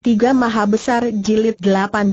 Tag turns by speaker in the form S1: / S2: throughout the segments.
S1: Tiga Maha Besar Jilid 18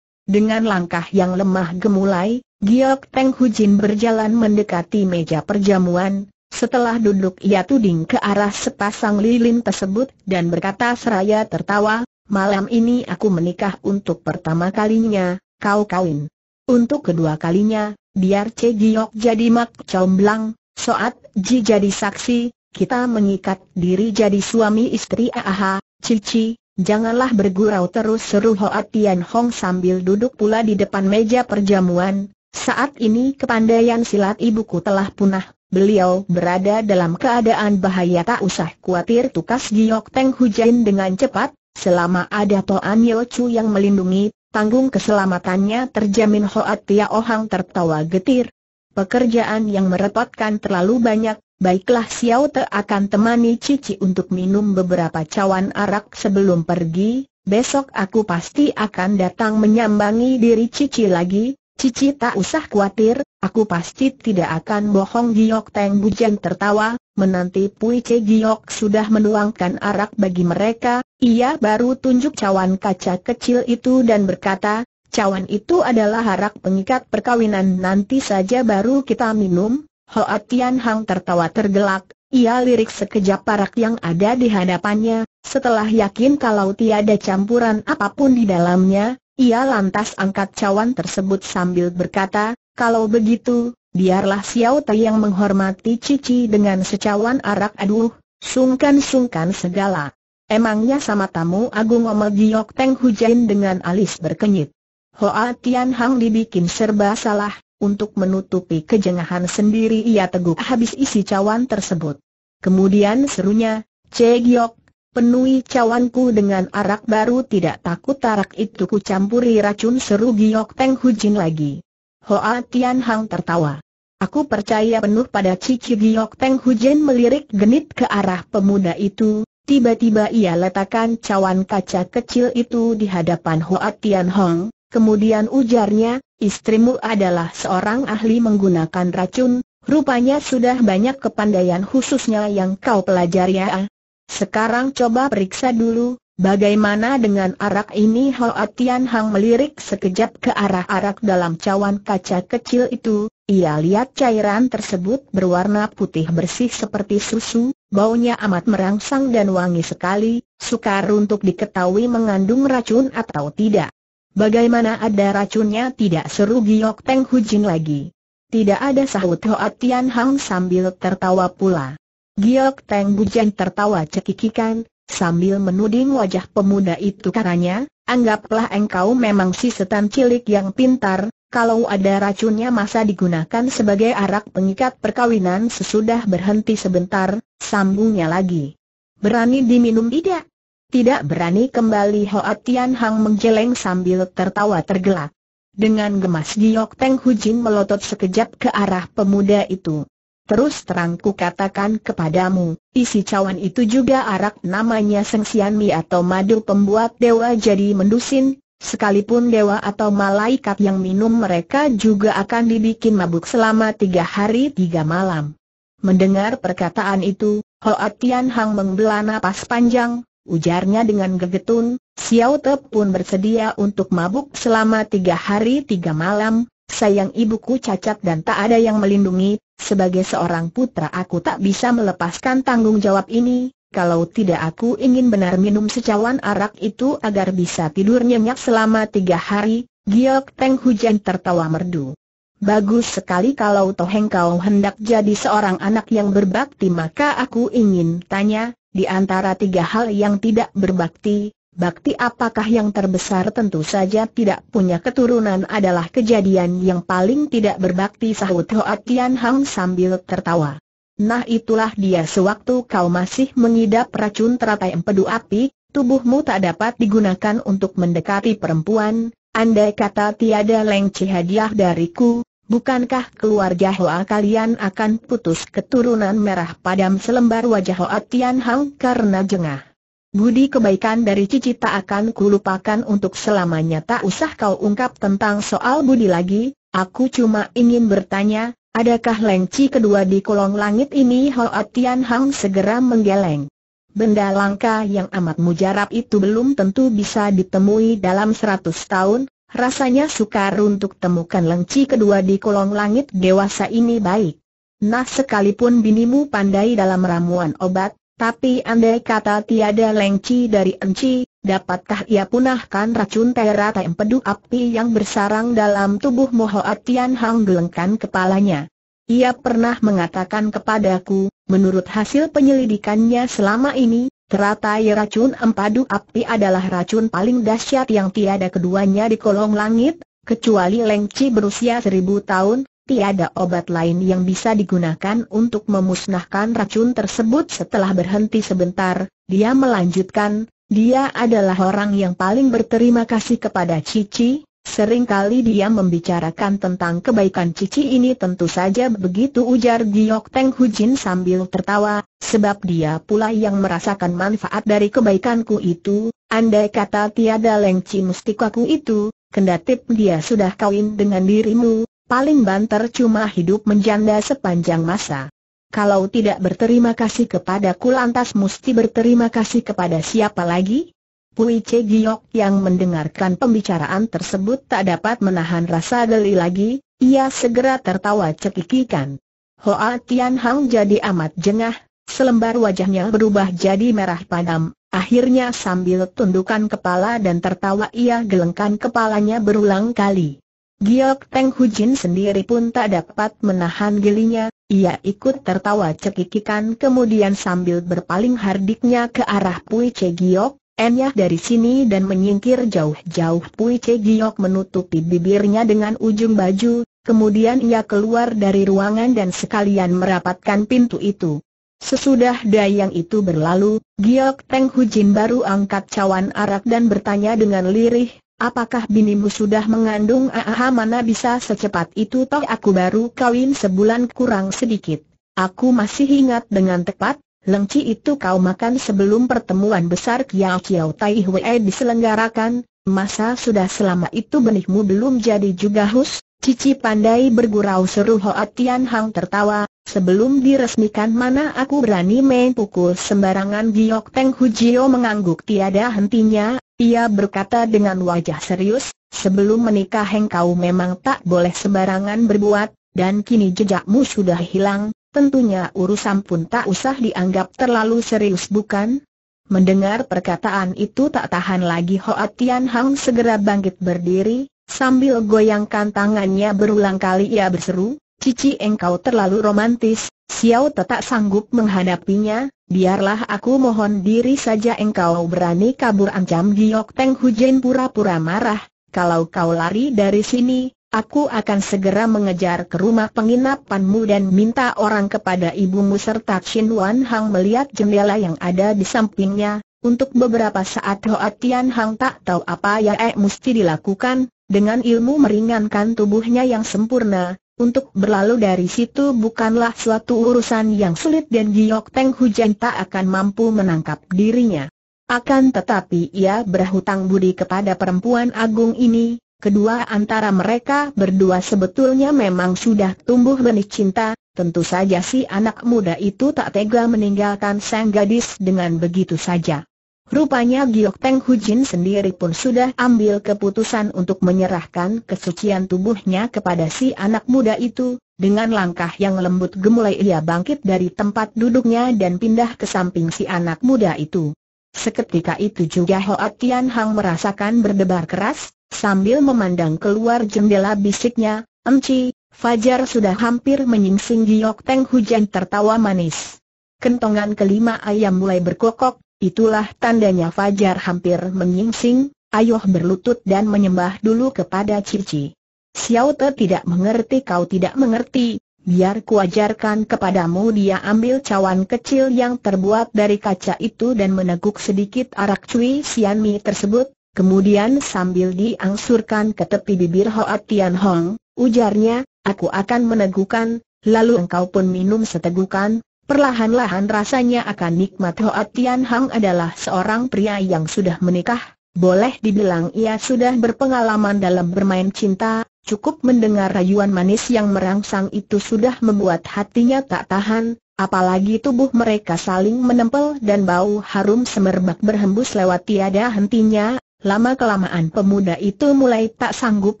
S1: Dengan langkah yang lemah gemulai, Giok Teng Hu Jin berjalan mendekati meja perjamuan, setelah duduk ia tuding ke arah sepasang lilin tersebut dan berkata seraya tertawa, malam ini aku menikah untuk pertama kalinya, kau kawin. Untuk kedua kalinya, biar c Giok jadi mak comblang, soat Ji jadi saksi, kita mengikat diri jadi suami istri aha, cici, Janganlah bergurau terus seru Hoa Tian Hong sambil duduk pula di depan meja perjamuan. Saat ini kepandaian silat ibuku telah punah, beliau berada dalam keadaan bahaya tak usah kuatir, tukas Giok Teng Hujan dengan cepat, selama ada Toan Yeo Chu yang melindungi, tanggung keselamatannya terjamin Hoa Tia Ohang tertawa getir. Pekerjaan yang merepotkan terlalu banyak, Baiklah Xiao Te akan temani Cici untuk minum beberapa cawan arak sebelum pergi, besok aku pasti akan datang menyambangi diri Cici lagi, Cici tak usah khawatir, aku pasti tidak akan bohong Giok Teng Bujang tertawa, menanti Pui Ce Giok sudah menuangkan arak bagi mereka, ia baru tunjuk cawan kaca kecil itu dan berkata, cawan itu adalah arak pengikat perkawinan nanti saja baru kita minum, Hoa ah Tian Hang tertawa tergelak, ia lirik sekejap parak yang ada di hadapannya, setelah yakin kalau tiada campuran apapun di dalamnya, ia lantas angkat cawan tersebut sambil berkata, kalau begitu, biarlah Xiao Tai yang menghormati Cici dengan secawan arak aduh, sungkan-sungkan segala. Emangnya sama tamu Agung Omel Giyok Teng Hujain dengan alis berkenyit. Hoa ah Tian Hang dibikin serba salah, untuk menutupi kejengahan sendiri ia teguk habis isi cawan tersebut. Kemudian serunya, Cegiok, penuhi cawanku dengan arak baru tidak takut arak itu kucampuri racun seru Giok Teng Hujin lagi. Hoa Tian Hang tertawa. Aku percaya penuh pada Cici Giok Teng Hujin melirik genit ke arah pemuda itu, tiba-tiba ia letakkan cawan kaca kecil itu di hadapan Hoa Tian Hang, Kemudian ujarnya, istrimu adalah seorang ahli menggunakan racun, rupanya sudah banyak kepandaian khususnya yang kau pelajari ya. Sekarang coba periksa dulu, bagaimana dengan arak ini Hoa Tian Hang melirik sekejap ke arah arak dalam cawan kaca kecil itu, ia lihat cairan tersebut berwarna putih bersih seperti susu, baunya amat merangsang dan wangi sekali, sukar untuk diketahui mengandung racun atau tidak. Bagaimana ada racunnya tidak seru Giok Peng Hujin lagi. Tidak ada sahut Hoa Tian Hang sambil tertawa pula. Giok Peng Jin tertawa cekikikan, sambil menuding wajah pemuda itu karanya, anggaplah engkau memang si setan cilik yang pintar, kalau ada racunnya masa digunakan sebagai arak pengikat perkawinan sesudah berhenti sebentar, sambungnya lagi. Berani diminum tidak? Tidak berani kembali Hoa Tian Hang menggeleng sambil tertawa tergelak. Dengan gemas Giok Teng Hu Jin melotot sekejap ke arah pemuda itu. Terus terang ku katakan kepadamu, isi cawan itu juga arak namanya Seng Sian Mi atau madu pembuat dewa jadi mendusin, Sekalipun dewa atau malaikat yang minum mereka juga akan dibikin mabuk selama tiga hari tiga malam. Mendengar perkataan itu, Hoa Tian Hang mengbelah napas panjang, Ujarnya dengan gegetun, Xiao Te pun bersedia untuk mabuk selama tiga hari tiga malam, sayang ibuku cacat dan tak ada yang melindungi, sebagai seorang putra aku tak bisa melepaskan tanggung jawab ini, kalau tidak aku ingin benar minum secawan arak itu agar bisa tidur nyenyak selama tiga hari, Giok Teng Hujan tertawa merdu. Bagus sekali kalau Toheng kau hendak jadi seorang anak yang berbakti maka aku ingin tanya, di antara tiga hal yang tidak berbakti, bakti apakah yang terbesar tentu saja tidak punya keturunan adalah kejadian yang paling tidak berbakti sahut Hoa Tian Hang sambil tertawa. Nah itulah dia sewaktu kau masih mengidap racun teratai empedu api, tubuhmu tak dapat digunakan untuk mendekati perempuan, andai kata tiada leng hadiah dariku, Bukankah keluarga Hoa kalian akan putus keturunan merah padam selembar wajah Hoa Tian Hang karena jengah? Budi kebaikan dari Cici tak akan kulupakan untuk selamanya tak usah kau ungkap tentang soal Budi lagi, aku cuma ingin bertanya, adakah lengci kedua di kolong langit ini Hoa Tian Hang segera menggeleng? Benda langka yang amat mujarab itu belum tentu bisa ditemui dalam seratus tahun, Rasanya sukar untuk temukan lengci kedua di kolong langit dewasa ini baik. Nah sekalipun binimu pandai dalam ramuan obat, tapi andai kata tiada lengci dari enci, dapatkah ia punahkan racun tera empedu api yang bersarang dalam tubuh Mohoat Tian Hang gelengkan kepalanya. Ia pernah mengatakan kepadaku, menurut hasil penyelidikannya selama ini, Teratai racun empadu api adalah racun paling dahsyat yang tiada keduanya di kolong langit, kecuali lengci berusia seribu tahun, tiada obat lain yang bisa digunakan untuk memusnahkan racun tersebut setelah berhenti sebentar, dia melanjutkan, dia adalah orang yang paling berterima kasih kepada Cici, Sering kali dia membicarakan tentang kebaikan Cici ini tentu saja begitu ujar Giok Teng Hujin sambil tertawa, sebab dia pula yang merasakan manfaat dari kebaikanku itu, andai kata tiada lengci mustikaku itu, kendatip dia sudah kawin dengan dirimu, paling banter cuma hidup menjanda sepanjang masa. Kalau tidak berterima kasih kepadaku lantas mesti berterima kasih kepada siapa lagi? Pui Che Giok yang mendengarkan pembicaraan tersebut tak dapat menahan rasa geli lagi, ia segera tertawa cekikikan. Hoa Tian Hang jadi amat jengah, selembar wajahnya berubah jadi merah padam, akhirnya sambil tundukkan kepala dan tertawa ia gelengkan kepalanya berulang kali. Giok Teng Jin sendiri pun tak dapat menahan gelinya, ia ikut tertawa cekikikan kemudian sambil berpaling hardiknya ke arah Pui Che Giok, Enyah dari sini dan menyingkir jauh-jauh Pui Che Giok menutupi bibirnya dengan ujung baju, kemudian ia keluar dari ruangan dan sekalian merapatkan pintu itu. Sesudah dayang itu berlalu, Giok Teng Jin baru angkat cawan arak dan bertanya dengan lirih, Apakah binimu sudah mengandung aha mana bisa secepat itu toh aku baru kawin sebulan kurang sedikit. Aku masih ingat dengan tepat, lengci itu kau makan sebelum pertemuan besar Kiao Kiao Tai Hwee diselenggarakan, masa sudah selama itu benihmu belum jadi juga hus? Cici pandai bergurau seru Hoa Tian Hang tertawa, sebelum diresmikan mana aku berani main pukul sembarangan Giok Hu Hujio mengangguk tiada hentinya, ia berkata dengan wajah serius, sebelum menikah engkau memang tak boleh sembarangan berbuat, dan kini jejakmu sudah hilang, tentunya urusan pun tak usah dianggap terlalu serius bukan? Mendengar perkataan itu tak tahan lagi Hoa Tian Hang segera bangkit berdiri, sambil goyangkan tangannya berulang kali ia berseru, Cici engkau terlalu romantis, Xiao tetap sanggup menghadapinya, biarlah aku mohon diri saja engkau berani kabur ancam Giok Teng Hujen pura-pura marah, kalau kau lari dari sini, Aku akan segera mengejar ke rumah penginapanmu dan minta orang kepada ibumu serta Chin Wan Hang melihat jendela yang ada di sampingnya. Untuk beberapa saat Hoa Tian Hang tak tahu apa yang eh mesti dilakukan, dengan ilmu meringankan tubuhnya yang sempurna, untuk berlalu dari situ bukanlah suatu urusan yang sulit dan Giok Teng Hujan tak akan mampu menangkap dirinya. Akan tetapi ia berhutang budi kepada perempuan agung ini, Kedua antara mereka berdua sebetulnya memang sudah tumbuh benih cinta, tentu saja si anak muda itu tak tega meninggalkan sang gadis dengan begitu saja. Rupanya Giok Teng Hujin sendiri pun sudah ambil keputusan untuk menyerahkan kesucian tubuhnya kepada si anak muda itu, dengan langkah yang lembut gemulai ia bangkit dari tempat duduknya dan pindah ke samping si anak muda itu. Seketika itu juga Hoat Tian Hang merasakan berdebar keras, Sambil memandang keluar jendela bisiknya, Emci, Fajar sudah hampir menyingsing giok teng hujan tertawa manis. Kentongan kelima ayam mulai berkokok, itulah tandanya Fajar hampir menyingsing, Ayoh berlutut dan menyembah dulu kepada Cici. Xiao Te tidak mengerti kau tidak mengerti, biar kuajarkan kepadamu dia ambil cawan kecil yang terbuat dari kaca itu dan meneguk sedikit arak cui sianmi tersebut, Kemudian sambil diangsurkan ke tepi bibir Hoa Tian Hong, ujarnya, aku akan meneguhkan, lalu engkau pun minum setegukan, perlahan-lahan rasanya akan nikmat Hoa Tian Hong adalah seorang pria yang sudah menikah, boleh dibilang ia sudah berpengalaman dalam bermain cinta, cukup mendengar rayuan manis yang merangsang itu sudah membuat hatinya tak tahan, Apalagi tubuh mereka saling menempel dan bau harum semerbak berhembus lewat tiada hentinya, Lama-kelamaan pemuda itu mulai tak sanggup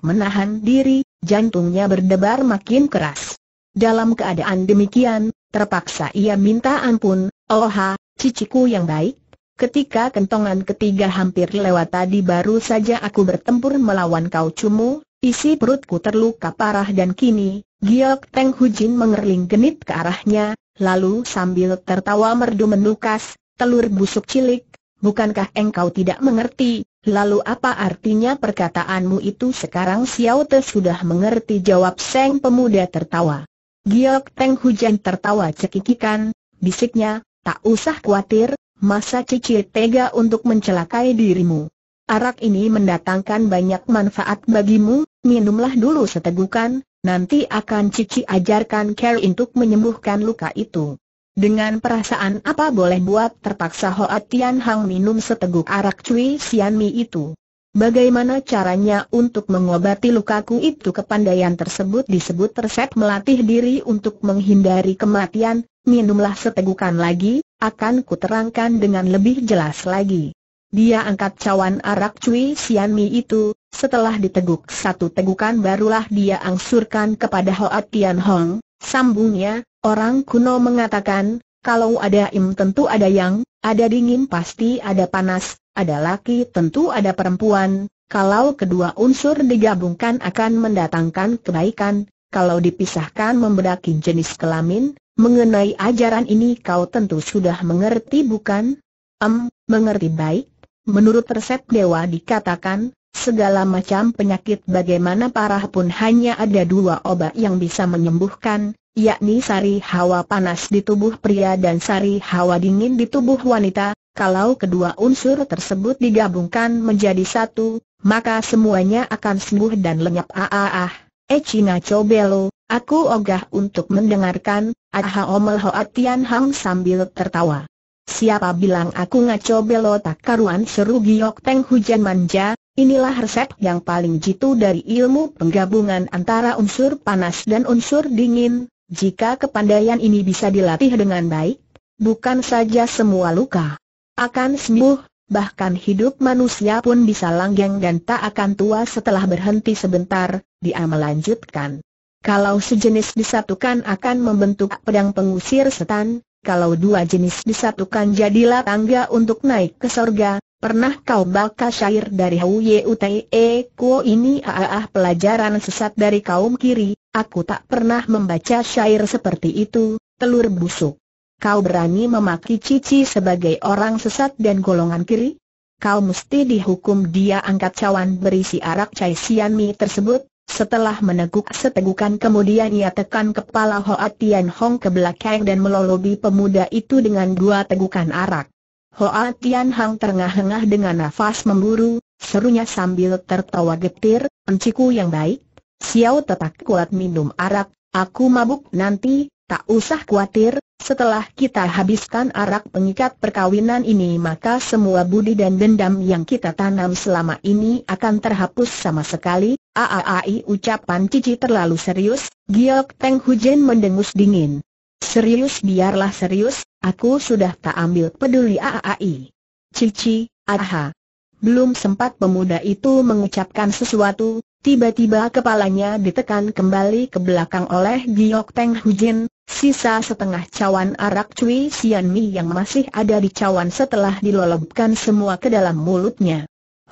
S1: menahan diri, jantungnya berdebar makin keras. Dalam keadaan demikian, terpaksa ia minta ampun, Oha, ciciku yang baik, Ketika kentongan ketiga hampir lewat tadi baru saja aku bertempur melawan kau cumu, isi perutku terluka parah dan kini, Giok Teng Hujin mengerling genit ke arahnya, lalu sambil tertawa merdu menukas, telur busuk cilik, bukankah engkau tidak mengerti, Lalu apa artinya perkataanmu itu sekarang Xiao Te sudah mengerti jawab Seng pemuda tertawa. Giok Teng Hujan tertawa cekikikan, bisiknya, tak usah khawatir, masa cici tega untuk mencelakai dirimu. Arak ini mendatangkan banyak manfaat bagimu, minumlah dulu setegukan, nanti akan cici ajarkan care untuk menyembuhkan luka itu. Dengan perasaan apa boleh buat terpaksa Hoa Tian Hang minum seteguk arak cuy Sian Mi itu. Bagaimana caranya untuk mengobati lukaku itu kepandaian tersebut disebut resep melatih diri untuk menghindari kematian, minumlah setegukan lagi, akan kuterangkan dengan lebih jelas lagi. Dia angkat cawan arak Sian mi itu, setelah diteguk satu tegukan barulah dia angsurkan kepada Hoa Tian Hong, sambungnya, Orang kuno mengatakan, kalau ada im tentu ada yang, ada dingin pasti ada panas, ada laki tentu ada perempuan, kalau kedua unsur digabungkan akan mendatangkan kebaikan, kalau dipisahkan membedakin jenis kelamin, mengenai ajaran ini kau tentu sudah mengerti bukan? Em, mengerti baik. Menurut resep dewa dikatakan, segala macam penyakit bagaimana parah pun hanya ada dua obat yang bisa menyembuhkan, yakni sari hawa panas di tubuh pria dan sari hawa dingin di tubuh wanita, kalau kedua unsur tersebut digabungkan menjadi satu, maka semuanya akan sembuh dan lenyap Aaah, ah ah, aku ogah untuk mendengarkan, aha omel Hoa Tian Hang sambil tertawa. Siapa bilang aku ngaco belo tak karuan seru giok teng hujan manja, Inilah resep yang paling jitu dari ilmu penggabungan antara unsur panas dan unsur dingin, jika kepandaian ini bisa dilatih dengan baik, bukan saja semua luka akan sembuh, bahkan hidup manusia pun bisa langgeng dan tak akan tua setelah berhenti sebentar, dia melanjutkan. Kalau sejenis disatukan akan membentuk pedang pengusir setan, kalau dua jenis disatukan jadilah tangga untuk naik ke sorga, Pernah kau baca syair dari Huye Utee Kuo ini ah pelajaran sesat dari kaum kiri, aku tak pernah membaca syair seperti itu, telur busuk. Kau berani memaki Cici sebagai orang sesat dan golongan kiri? Kau mesti dihukum dia angkat cawan berisi arak cai sianmi tersebut, setelah meneguk setegukan kemudian ia tekan kepala Hoa Tian Hong ke belakang dan melolobi pemuda itu dengan dua tegukan arak. Hoa Tian Hang terengah-engah dengan nafas memburu, serunya sambil tertawa getir, enciku yang baik, Xiao tetap kuat minum arak, aku mabuk nanti, tak usah khawatir, setelah kita habiskan arak pengikat perkawinan ini maka semua budi dan dendam yang kita tanam selama ini akan terhapus sama sekali, aaai ucapan cici terlalu serius, Giok Teng Hujen mendengus dingin. Serius biarlah serius, Aku sudah tak ambil peduli aai. Cici, aha. Belum sempat pemuda itu mengucapkan sesuatu, tiba-tiba kepalanya ditekan kembali ke belakang oleh Giok Teng Hujin, sisa setengah cawan arak Cui Sian Mi yang masih ada di cawan setelah dilolobkan semua ke dalam mulutnya.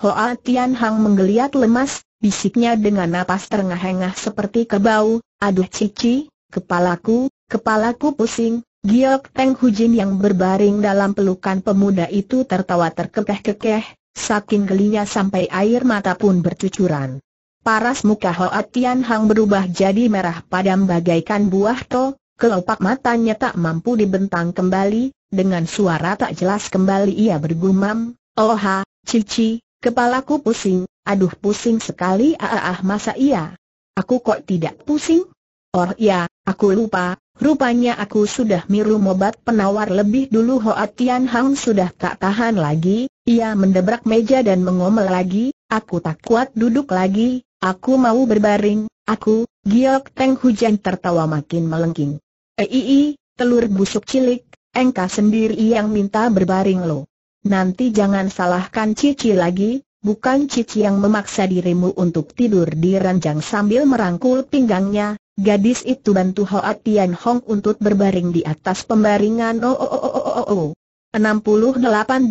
S1: Hoa Tian Hang menggeliat lemas, bisiknya dengan napas terengah-engah seperti kebau, aduh cici, kepalaku, kepalaku pusing, Giok Teng Hujin yang berbaring dalam pelukan pemuda itu tertawa terkekeh-kekeh, saking gelinya sampai air mata pun bercucuran. Paras muka Hoa Tian Hang berubah jadi merah padam bagaikan buah to, kelopak matanya tak mampu dibentang kembali, dengan suara tak jelas kembali ia bergumam, Oha, Cici, kepalaku pusing, aduh pusing sekali ah ah, ah masa iya. Aku kok tidak pusing? Oh ya, aku lupa, Rupanya aku sudah miru mobat penawar lebih dulu Hoa Tian Hang sudah tak tahan lagi, ia mendebrak meja dan mengomel lagi, aku tak kuat duduk lagi, aku mau berbaring, aku, giok teng hujan tertawa makin melengking. Eii, eh, telur busuk cilik, Engka sendiri yang minta berbaring lo. Nanti jangan salahkan Cici lagi, bukan Cici yang memaksa dirimu untuk tidur di ranjang sambil merangkul pinggangnya, Gadis itu bantu Hoa Tian Hong untuk berbaring di atas pembaringan oh oh oh oh oh oh. 68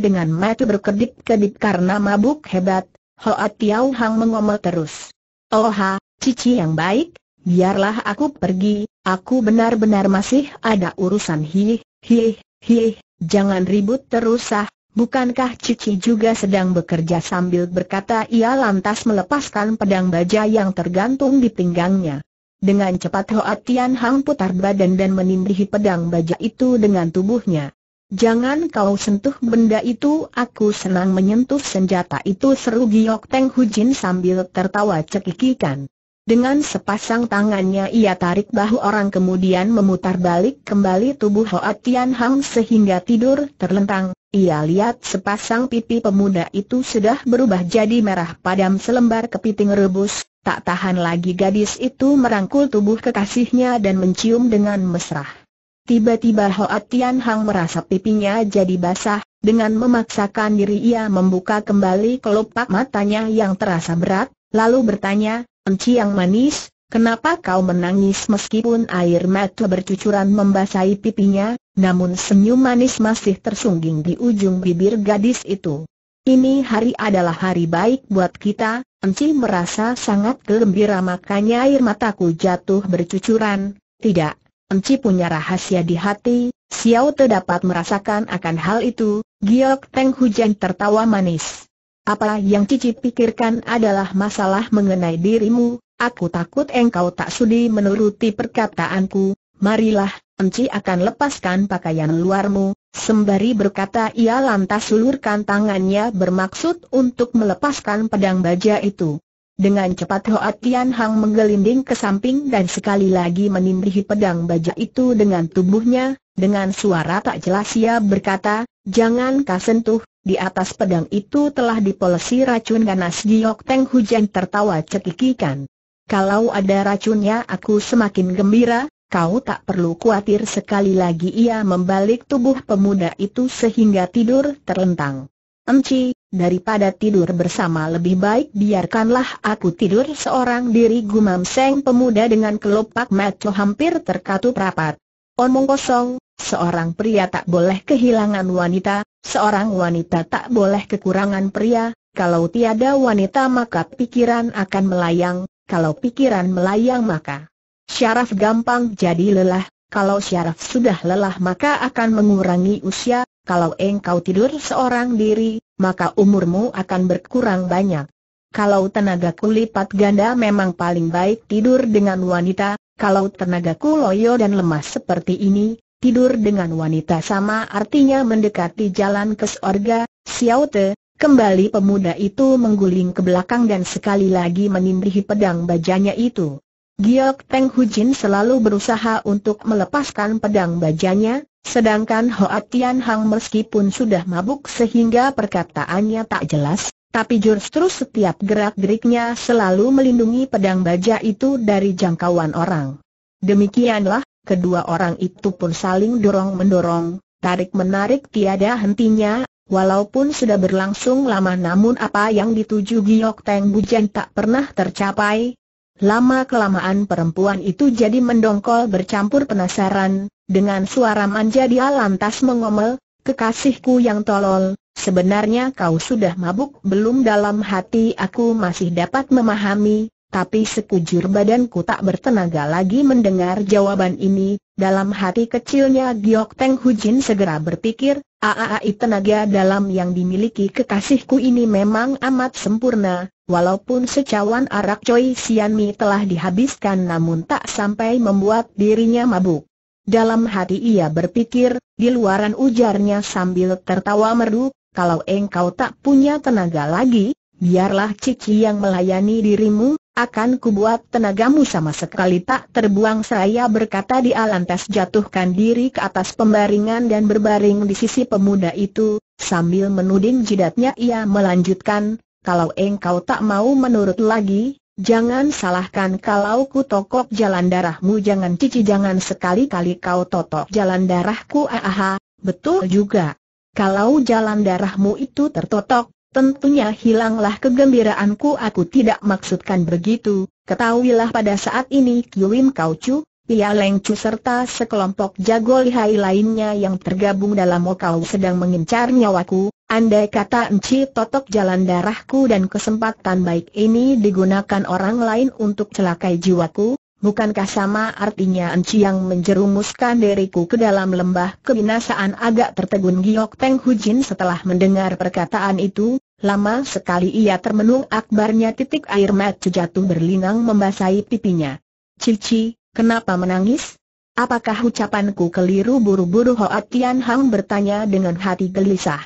S1: dengan mata berkedip-kedip karena mabuk hebat, Hoa Tiau Hang mengomel terus. Oh ha, cici yang baik, biarlah aku pergi, aku benar-benar masih ada urusan hi, hi, hi, jangan ribut terus ah, Bukankah Cici juga sedang bekerja sambil berkata ia lantas melepaskan pedang baja yang tergantung di pinggangnya. Dengan cepat Hoa Tian Hang putar badan dan menindihi pedang baja itu dengan tubuhnya. Jangan kau sentuh benda itu, aku senang menyentuh senjata itu seru Giok Teng Hu Jin sambil tertawa cekikikan. Dengan sepasang tangannya ia tarik bahu orang kemudian memutar balik kembali tubuh Hoa Tian Hang sehingga tidur terlentang. Ia lihat sepasang pipi pemuda itu sudah berubah jadi merah padam selembar kepiting rebus, Tak tahan lagi gadis itu merangkul tubuh kekasihnya dan mencium dengan mesra. Tiba-tiba Hoat Tian Hang merasa pipinya jadi basah, dengan memaksakan diri ia membuka kembali kelopak matanya yang terasa berat, lalu bertanya, Enci yang manis, kenapa kau menangis meskipun air mata bercucuran membasahi pipinya, namun senyum manis masih tersungging di ujung bibir gadis itu. Ini hari adalah hari baik buat kita, Enci merasa sangat gembira makanya air mataku jatuh bercucuran, tidak, Enci punya rahasia di hati, Xiao Te dapat merasakan akan hal itu, Giok Teng Hujan tertawa manis. Apa yang Cici pikirkan adalah masalah mengenai dirimu, aku takut engkau tak sudi menuruti perkataanku, marilah, Enci akan lepaskan pakaian luarmu, Sembari berkata ia lantas ulurkan tangannya bermaksud untuk melepaskan pedang baja itu. Dengan cepat Hoa Tian Hang menggelinding ke samping dan sekali lagi menindih pedang baja itu dengan tubuhnya, dengan suara tak jelas ia berkata, jangan kau sentuh, di atas pedang itu telah dipolesi racun ganas Giok Teng Hujan tertawa cekikikan. Kalau ada racunnya aku semakin gembira, Kau tak perlu khawatir sekali lagi ia membalik tubuh pemuda itu sehingga tidur terlentang. Enci, daripada tidur bersama lebih baik biarkanlah aku tidur seorang diri gumam seng pemuda dengan kelopak mata hampir terkatup rapat. Omong kosong, seorang pria tak boleh kehilangan wanita, seorang wanita tak boleh kekurangan pria, kalau tiada wanita maka pikiran akan melayang, kalau pikiran melayang maka Syaraf gampang jadi lelah, kalau syaraf sudah lelah maka akan mengurangi usia, kalau engkau tidur seorang diri, maka umurmu akan berkurang banyak. Kalau tenaga kulipat ganda memang paling baik tidur dengan wanita, kalau tenagaku loyo dan lemah seperti ini, tidur dengan wanita sama artinya mendekati jalan ke sorga, Te, kembali pemuda itu mengguling ke belakang dan sekali lagi menindihi pedang bajanya itu. Giok Peng Hujin selalu berusaha untuk melepaskan pedang bajanya, sedangkan Hoa Tian Hang meskipun sudah mabuk sehingga perkataannya tak jelas, tapi justru setiap gerak-geriknya selalu melindungi pedang baja itu dari jangkauan orang. Demikianlah, kedua orang itu pun saling dorong-mendorong, tarik-menarik tiada hentinya, walaupun sudah berlangsung lama namun apa yang dituju Giok Teng Bujan tak pernah tercapai, Lama-kelamaan perempuan itu jadi mendongkol bercampur penasaran, dengan suara manja dia lantas mengomel, kekasihku yang tolol, sebenarnya kau sudah mabuk belum dalam hati aku masih dapat memahami, tapi sekujur badanku tak bertenaga lagi mendengar jawaban ini, dalam hati kecilnya Giok Teng Hujin segera berpikir, Aaai tenaga dalam yang dimiliki kekasihku ini memang amat sempurna, walaupun secawan arak Choi Sian telah dihabiskan namun tak sampai membuat dirinya mabuk. Dalam hati ia berpikir, di luaran ujarnya sambil tertawa merdu, kalau engkau tak punya tenaga lagi, biarlah Cici yang melayani dirimu, akan kubuat tenagamu sama sekali tak terbuang saya berkata di lantas jatuhkan diri ke atas pembaringan dan berbaring di sisi pemuda itu, sambil menuding jidatnya ia melanjutkan, kalau engkau tak mau menurut lagi, jangan salahkan kalau ku tokok jalan darahmu jangan cici jangan sekali-kali kau totok jalan darahku ahaha, betul juga. Kalau jalan darahmu itu tertotok, Tentunya hilanglah kegembiraanku aku tidak maksudkan begitu, ketahuilah pada saat ini Kiwim Kaucu, Pia Leng Chu serta sekelompok jago lihai lainnya yang tergabung dalam mokau sedang mengincar nyawaku, andai kata Enci totok jalan darahku dan kesempatan baik ini digunakan orang lain untuk celakai jiwaku, Bukankah sama artinya enci yang menjerumuskan diriku ke dalam lembah kebinasaan agak tertegun Giok Peng Hujin setelah mendengar perkataan itu, lama sekali ia termenung akbarnya titik air mata jatuh berlinang membasahi pipinya. Cici, kenapa menangis? Apakah ucapanku keliru buru-buru Hoa Tian Hang bertanya dengan hati gelisah.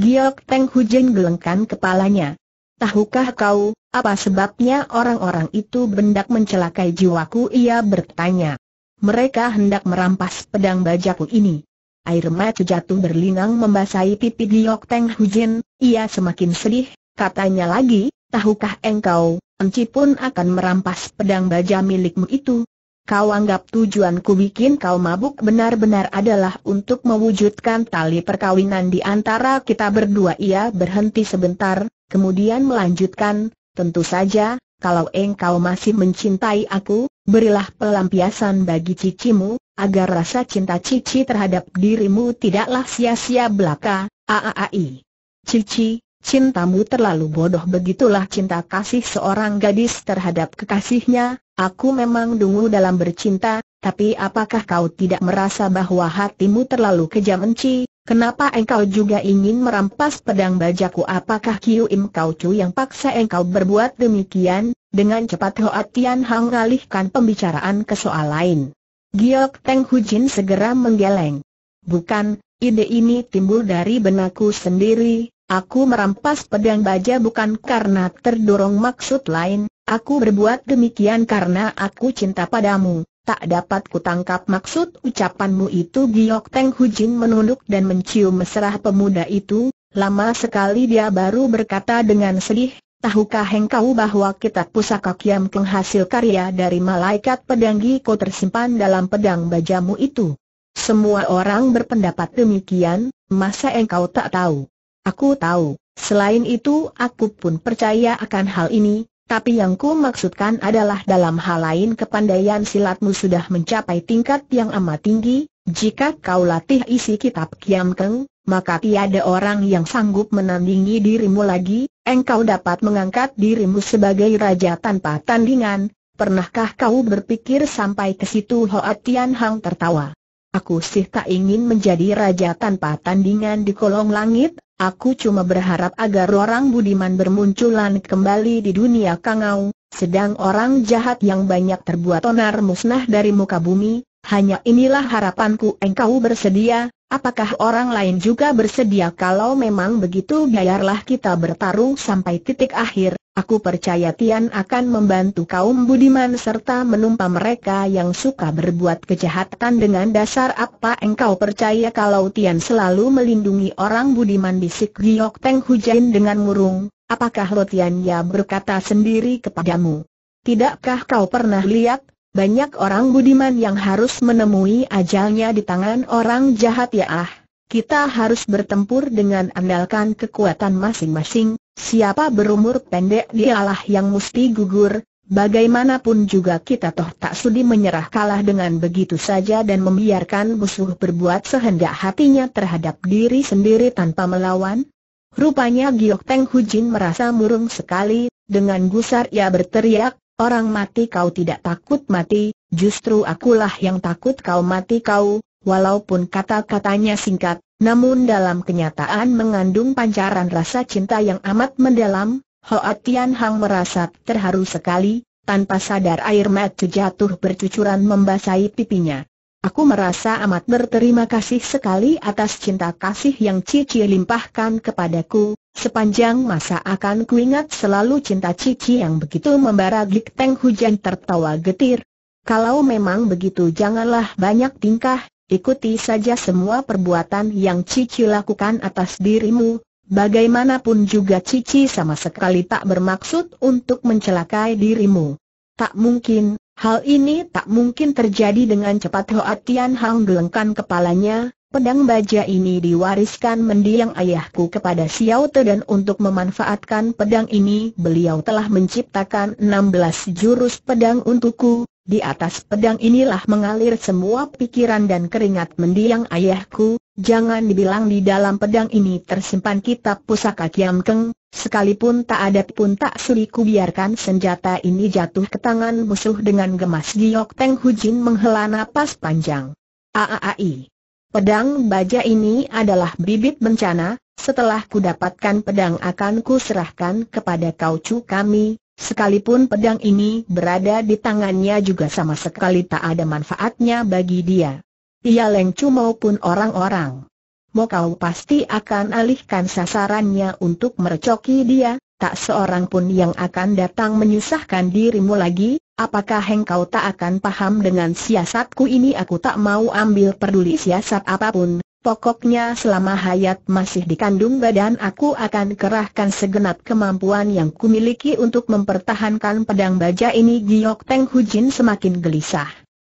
S1: Giok Peng Hujin gelengkan kepalanya. Tahukah kau, apa sebabnya orang-orang itu hendak mencelakai jiwaku? Ia bertanya. Mereka hendak merampas pedang bajaku ini. Air mata jatuh berlinang membasahi pipi Giok Teng Hujin, ia semakin sedih, katanya lagi, tahukah engkau, Enci pun akan merampas pedang baja milikmu itu. Kau anggap tujuanku bikin kau mabuk benar-benar adalah untuk mewujudkan tali perkawinan di antara kita berdua Ia berhenti sebentar, kemudian melanjutkan, Tentu saja, kalau engkau masih mencintai aku, berilah pelampiasan bagi cicimu, agar rasa cinta cici terhadap dirimu tidaklah sia-sia belaka, aaai. Cici, cintamu terlalu bodoh begitulah cinta kasih seorang gadis terhadap kekasihnya, aku memang dungu dalam bercinta, tapi apakah kau tidak merasa bahwa hatimu terlalu kejam enci, Kenapa engkau juga ingin merampas pedang bajaku apakah Kiu Im Kau Chu yang paksa engkau berbuat demikian? Dengan cepat Hoa Tian Hang alihkan pembicaraan ke soal lain. Giok Teng Jin segera menggeleng. Bukan, ide ini timbul dari benakku sendiri, aku merampas pedang baja bukan karena terdorong maksud lain, aku berbuat demikian karena aku cinta padamu, Tak dapat kutangkap maksud ucapanmu itu Giok Teng Hu Jin menunduk dan mencium mesra pemuda itu, lama sekali dia baru berkata dengan sedih, tahukah engkau bahwa kitab pusaka Kiam Keng hasil karya dari malaikat pedanggi Giko tersimpan dalam pedang bajamu itu? Semua orang berpendapat demikian, masa engkau tak tahu? Aku tahu, selain itu aku pun percaya akan hal ini, tapi yang ku maksudkan adalah dalam hal lain kepandaian silatmu sudah mencapai tingkat yang amat tinggi, jika kau latih isi kitab Kiam Keng, maka tiada orang yang sanggup menandingi dirimu lagi, engkau dapat mengangkat dirimu sebagai raja tanpa tandingan, pernahkah kau berpikir sampai ke situ Hoa Tian Hang tertawa. Aku sih tak ingin menjadi raja tanpa tandingan di kolong langit, Aku cuma berharap agar orang budiman bermunculan kembali di dunia kangau, sedang orang jahat yang banyak terbuat onar musnah dari muka bumi, hanya inilah harapanku engkau bersedia, apakah orang lain juga bersedia kalau memang begitu biarlah kita bertarung sampai titik akhir, Aku percaya Tian akan membantu kaum budiman serta menumpa mereka yang suka berbuat kejahatan dengan dasar apa engkau percaya kalau Tian selalu melindungi orang budiman bisik Giyok Teng Hujain dengan murung, apakah Lo Tian ya berkata sendiri kepadamu? Tidakkah kau pernah lihat, banyak orang budiman yang harus menemui ajalnya di tangan orang jahat ya ah? Kita harus bertempur dengan andalkan kekuatan masing-masing, Siapa berumur pendek dialah yang mesti gugur, bagaimanapun juga kita toh tak sudi menyerah kalah dengan begitu saja dan membiarkan musuh berbuat sehendak hatinya terhadap diri sendiri tanpa melawan. Rupanya Giok Teng Hu Jin merasa murung sekali, dengan gusar ia berteriak, Orang mati kau tidak takut mati, justru akulah yang takut kau mati kau, walaupun kata-katanya singkat, namun dalam kenyataan mengandung pancaran rasa cinta yang amat mendalam, Hoa Tian Hang merasa terharu sekali, tanpa sadar air mata jatuh bercucuran membasahi pipinya. Aku merasa amat berterima kasih sekali atas cinta kasih yang Cici limpahkan kepadaku, sepanjang masa akan kuingat selalu cinta Cici yang begitu membara Gik Teng Hujan tertawa getir. Kalau memang begitu janganlah banyak tingkah, ikuti saja semua perbuatan yang Cici lakukan atas dirimu, bagaimanapun juga Cici sama sekali tak bermaksud untuk mencelakai dirimu. Tak mungkin, hal ini tak mungkin terjadi dengan cepat Hoa Tian Hang gelengkan kepalanya, Pedang baja ini diwariskan mendiang ayahku kepada Xiao Te dan untuk memanfaatkan pedang ini beliau telah menciptakan 16 jurus pedang untukku, di atas pedang inilah mengalir semua pikiran dan keringat mendiang ayahku, jangan dibilang di dalam pedang ini tersimpan kitab pusaka Kiam Keng, sekalipun tak ada pun tak seliku biarkan senjata ini jatuh ke tangan musuh dengan gemas Giok Teng Hujin menghela napas panjang. Aaai. Pedang baja ini adalah bibit bencana, setelah ku dapatkan pedang akan ku serahkan kepada kau cu kami, Sekalipun pedang ini berada di tangannya juga sama sekali tak ada manfaatnya bagi dia. Ia Lengcu maupun orang-orang. Mokau pasti akan alihkan sasarannya untuk merecoki dia, tak seorang pun yang akan datang menyusahkan dirimu lagi, apakah engkau tak akan paham dengan siasatku ini aku tak mau ambil peduli siasat apapun, Pokoknya selama hayat masih dikandung badan aku akan kerahkan segenap kemampuan yang kumiliki untuk mempertahankan pedang baja ini Giok Teng Jin semakin gelisah.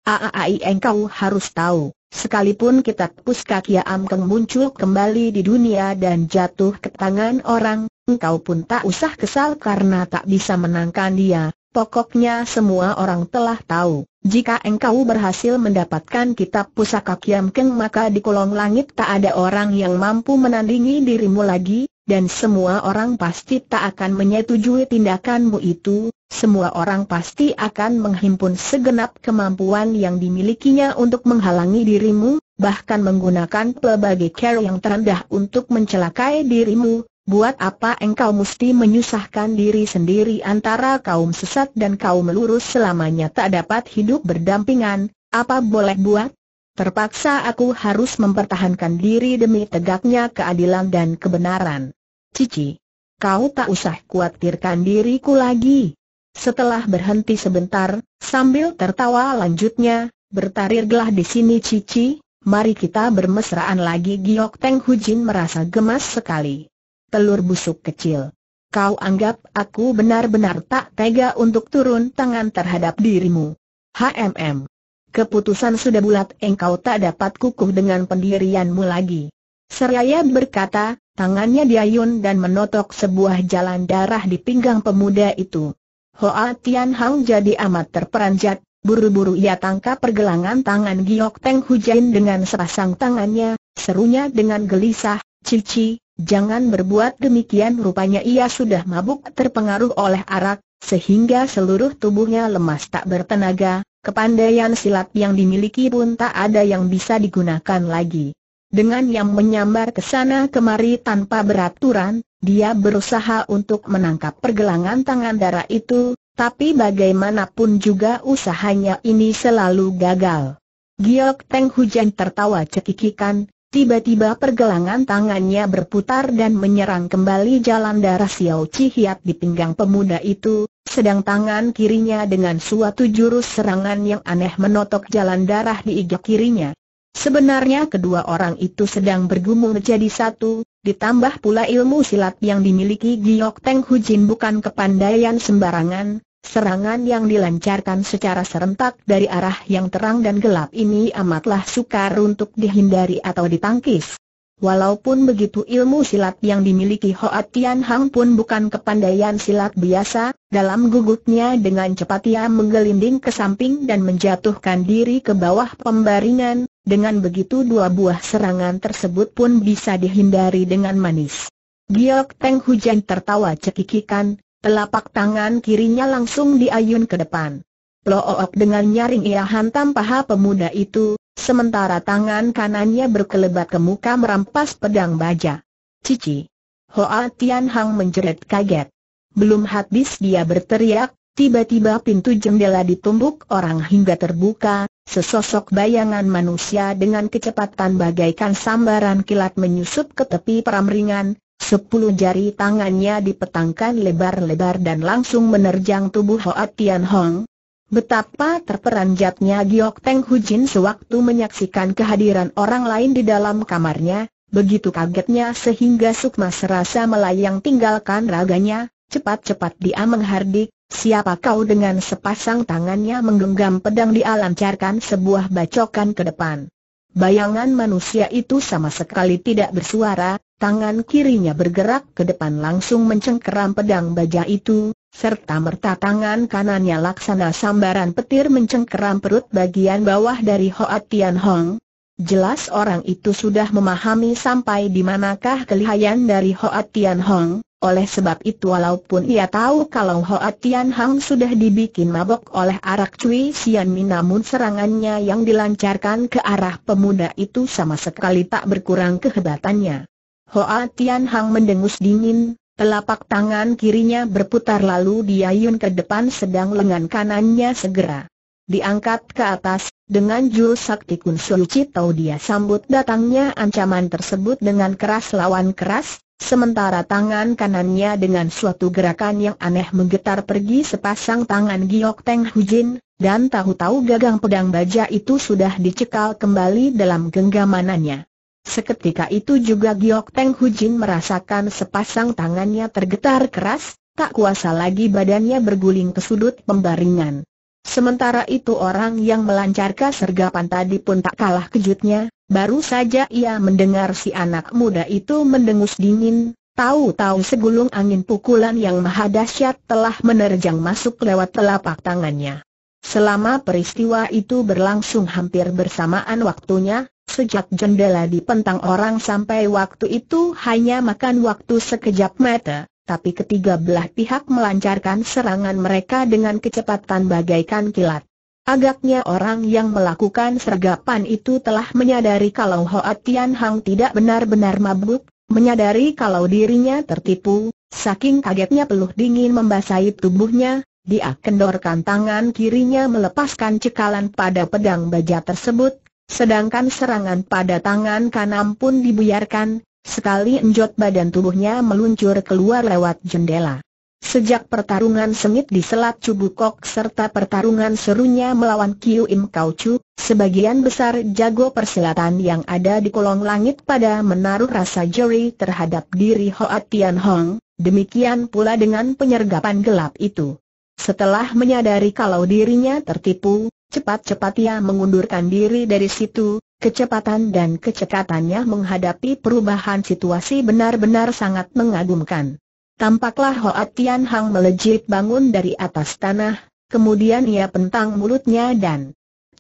S1: Aai engkau harus tahu, sekalipun kita puskak ya Amkeng muncul kembali di dunia dan jatuh ke tangan orang, engkau pun tak usah kesal karena tak bisa menangkan dia, pokoknya semua orang telah tahu jika engkau berhasil mendapatkan kitab pusaka Kiam Keng maka di kolong langit tak ada orang yang mampu menandingi dirimu lagi, dan semua orang pasti tak akan menyetujui tindakanmu itu, semua orang pasti akan menghimpun segenap kemampuan yang dimilikinya untuk menghalangi dirimu, bahkan menggunakan pelbagai cara yang terendah untuk mencelakai dirimu, Buat apa engkau mesti menyusahkan diri sendiri antara kaum sesat dan kaum lurus selamanya tak dapat hidup berdampingan, apa boleh buat? Terpaksa aku harus mempertahankan diri demi tegaknya keadilan dan kebenaran. Cici, kau tak usah kuatirkan diriku lagi. Setelah berhenti sebentar, sambil tertawa lanjutnya, bertarirlah di sini Cici, mari kita bermesraan lagi Giok Teng Hujin merasa gemas sekali telur busuk kecil. Kau anggap aku benar-benar tak tega untuk turun tangan terhadap dirimu. HMM. Keputusan sudah bulat engkau tak dapat kukuh dengan pendirianmu lagi. Seraya berkata, tangannya diayun dan menotok sebuah jalan darah di pinggang pemuda itu. Hoa Tian Hang jadi amat terperanjat, buru-buru ia tangkap pergelangan tangan Giok Teng Hujain dengan sepasang tangannya, serunya dengan gelisah, Cici, Jangan berbuat demikian rupanya ia sudah mabuk terpengaruh oleh arak, sehingga seluruh tubuhnya lemas tak bertenaga, kepandaian silat yang dimiliki pun tak ada yang bisa digunakan lagi. Dengan yang menyambar ke sana kemari tanpa beraturan, dia berusaha untuk menangkap pergelangan tangan darah itu, tapi bagaimanapun juga usahanya ini selalu gagal. Giok Teng Hujan tertawa cekikikan, Tiba-tiba pergelangan tangannya berputar dan menyerang kembali jalan darah Xiao Chihiat di pinggang pemuda itu, sedang tangan kirinya dengan suatu jurus serangan yang aneh menotok jalan darah di iga kirinya. Sebenarnya kedua orang itu sedang bergumul menjadi satu, ditambah pula ilmu silat yang dimiliki Giok Teng Hujin bukan kepandaian sembarangan, Serangan yang dilancarkan secara serentak dari arah yang terang dan gelap ini amatlah sukar untuk dihindari atau ditangkis. Walaupun begitu ilmu silat yang dimiliki Hoa Tian Hang pun bukan kepandaian silat biasa, dalam gugupnya dengan cepat ia menggelinding ke samping dan menjatuhkan diri ke bawah pembaringan, dengan begitu dua buah serangan tersebut pun bisa dihindari dengan manis. Giok Teng Hujan tertawa cekikikan, Telapak tangan kirinya langsung diayun ke depan. Plook dengan nyaring ia hantam paha pemuda itu, sementara tangan kanannya berkelebat ke muka merampas pedang baja. Cici. Hoa Tian Hang menjerit kaget. Belum habis dia berteriak, tiba-tiba pintu jendela ditumbuk orang hingga terbuka, sesosok bayangan manusia dengan kecepatan bagaikan sambaran kilat menyusup ke tepi peramringan, Sepuluh jari tangannya dipetangkan lebar-lebar dan langsung menerjang tubuh Hoa Tian Hong. Betapa terperanjatnya Giok Teng Hu Jin sewaktu menyaksikan kehadiran orang lain di dalam kamarnya, begitu kagetnya sehingga sukma serasa melayang tinggalkan raganya, cepat-cepat dia menghardik, siapa kau dengan sepasang tangannya menggenggam pedang dialancarkan sebuah bacokan ke depan. Bayangan manusia itu sama sekali tidak bersuara, Tangan kirinya bergerak ke depan langsung mencengkeram pedang baja itu, serta merta tangan kanannya laksana sambaran petir mencengkeram perut bagian bawah dari Hoa Tian Hong. Jelas orang itu sudah memahami sampai di manakah kelihayan dari Hoa Tian Hong, oleh sebab itu walaupun ia tahu kalau Hoa Tian Hang sudah dibikin mabok oleh arak Cui Sian Min namun serangannya yang dilancarkan ke arah pemuda itu sama sekali tak berkurang kehebatannya. Hoa Tian Hang mendengus dingin, telapak tangan kirinya berputar lalu diayun ke depan sedang lengan kanannya segera diangkat ke atas, dengan jul sakti kun suci tahu dia sambut datangnya ancaman tersebut dengan keras lawan keras, sementara tangan kanannya dengan suatu gerakan yang aneh menggetar pergi sepasang tangan Giok Teng Hujin, dan tahu-tahu gagang pedang baja itu sudah dicekal kembali dalam genggamanannya. Seketika itu juga Giok Hu Jin merasakan sepasang tangannya tergetar keras, tak kuasa lagi badannya berguling ke sudut pembaringan. Sementara itu orang yang melancarkan sergapan tadi pun tak kalah kejutnya, baru saja ia mendengar si anak muda itu mendengus dingin, tahu-tahu segulung angin pukulan yang maha dahsyat telah menerjang masuk lewat telapak tangannya. Selama peristiwa itu berlangsung hampir bersamaan waktunya, sejak jendela di pentang orang sampai waktu itu hanya makan waktu sekejap mata, tapi ketiga belah pihak melancarkan serangan mereka dengan kecepatan bagaikan kilat. Agaknya orang yang melakukan sergapan itu telah menyadari kalau Hoa Tian Hang tidak benar-benar mabuk, menyadari kalau dirinya tertipu, saking kagetnya peluh dingin membasahi tubuhnya, dia kendorkan tangan kirinya melepaskan cekalan pada pedang baja tersebut, Sedangkan serangan pada tangan kanan pun dibuyarkan, sekali enjot badan tubuhnya meluncur keluar lewat jendela. Sejak pertarungan sengit di Selat Cubukok serta pertarungan serunya melawan Kiu Im Kau Chu, sebagian besar jago persilatan yang ada di kolong langit pada menaruh rasa jeri terhadap diri Hoat Tian Hong, demikian pula dengan penyergapan gelap itu. Setelah menyadari kalau dirinya tertipu, Cepat-cepat ia mengundurkan diri dari situ, kecepatan dan kecekatannya menghadapi perubahan situasi benar-benar sangat mengagumkan. Tampaklah Hoa Tian Hang melejit bangun dari atas tanah, kemudian ia pentang mulutnya dan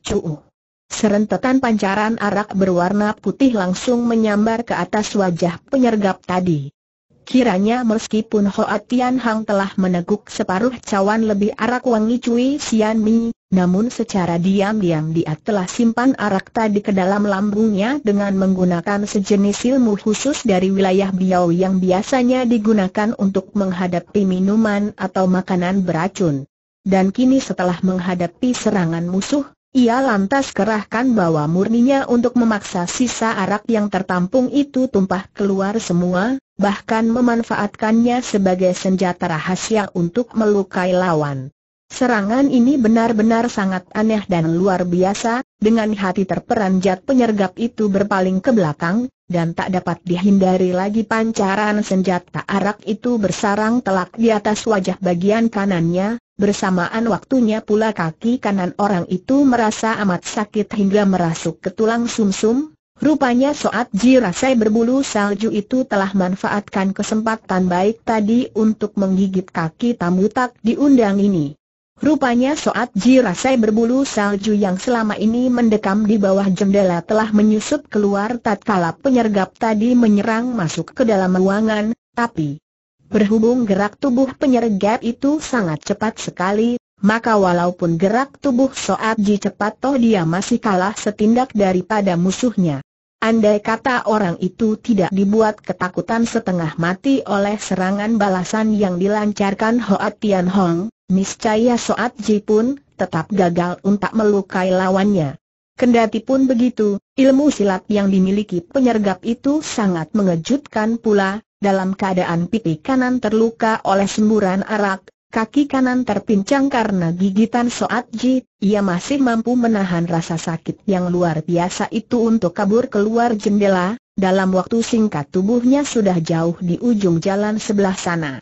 S1: cuu. Serentetan pancaran arak berwarna putih langsung menyambar ke atas wajah penyergap tadi. Kiranya meskipun Hoa Tian Hang telah meneguk separuh cawan lebih arak wangi Cui Sian Mi, namun secara diam-diam dia telah simpan arak tadi ke dalam lambungnya dengan menggunakan sejenis ilmu khusus dari wilayah Biao yang biasanya digunakan untuk menghadapi minuman atau makanan beracun. Dan kini setelah menghadapi serangan musuh, ia lantas kerahkan bawa murninya untuk memaksa sisa arak yang tertampung itu tumpah keluar semua, bahkan memanfaatkannya sebagai senjata rahasia untuk melukai lawan. Serangan ini benar-benar sangat aneh dan luar biasa, dengan hati terperanjat penyergap itu berpaling ke belakang, dan tak dapat dihindari lagi pancaran senjata arak itu bersarang telak di atas wajah bagian kanannya, Bersamaan waktunya pula kaki kanan orang itu merasa amat sakit hingga merasuk ke tulang sumsum. -sum. Rupanya Soat Ji Rasai berbulu salju itu telah manfaatkan kesempatan baik tadi untuk menggigit kaki tamu tak diundang ini. Rupanya Soat Ji Rasai berbulu salju yang selama ini mendekam di bawah jendela telah menyusup keluar tatkala penyergap tadi menyerang masuk ke dalam ruangan, tapi Berhubung gerak tubuh penyergap itu sangat cepat sekali, maka walaupun gerak tubuh Soat Ji cepat toh dia masih kalah setindak daripada musuhnya. Andai kata orang itu tidak dibuat ketakutan setengah mati oleh serangan balasan yang dilancarkan Hoat Tian Hong, niscaya Soat Ji pun tetap gagal untuk melukai lawannya. Kendati pun begitu, ilmu silat yang dimiliki penyergap itu sangat mengejutkan pula, dalam keadaan pipi kanan terluka oleh semburan arak, kaki kanan terpincang karena gigitan Soat Ji, ia masih mampu menahan rasa sakit yang luar biasa itu untuk kabur keluar jendela, dalam waktu singkat tubuhnya sudah jauh di ujung jalan sebelah sana.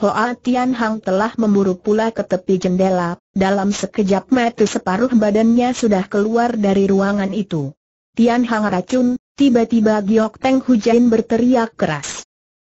S1: Hoa Tian Hang telah memburu pula ke tepi jendela, dalam sekejap mata separuh badannya sudah keluar dari ruangan itu. Tian Hang racun, tiba-tiba Giok Teng Hujain berteriak keras.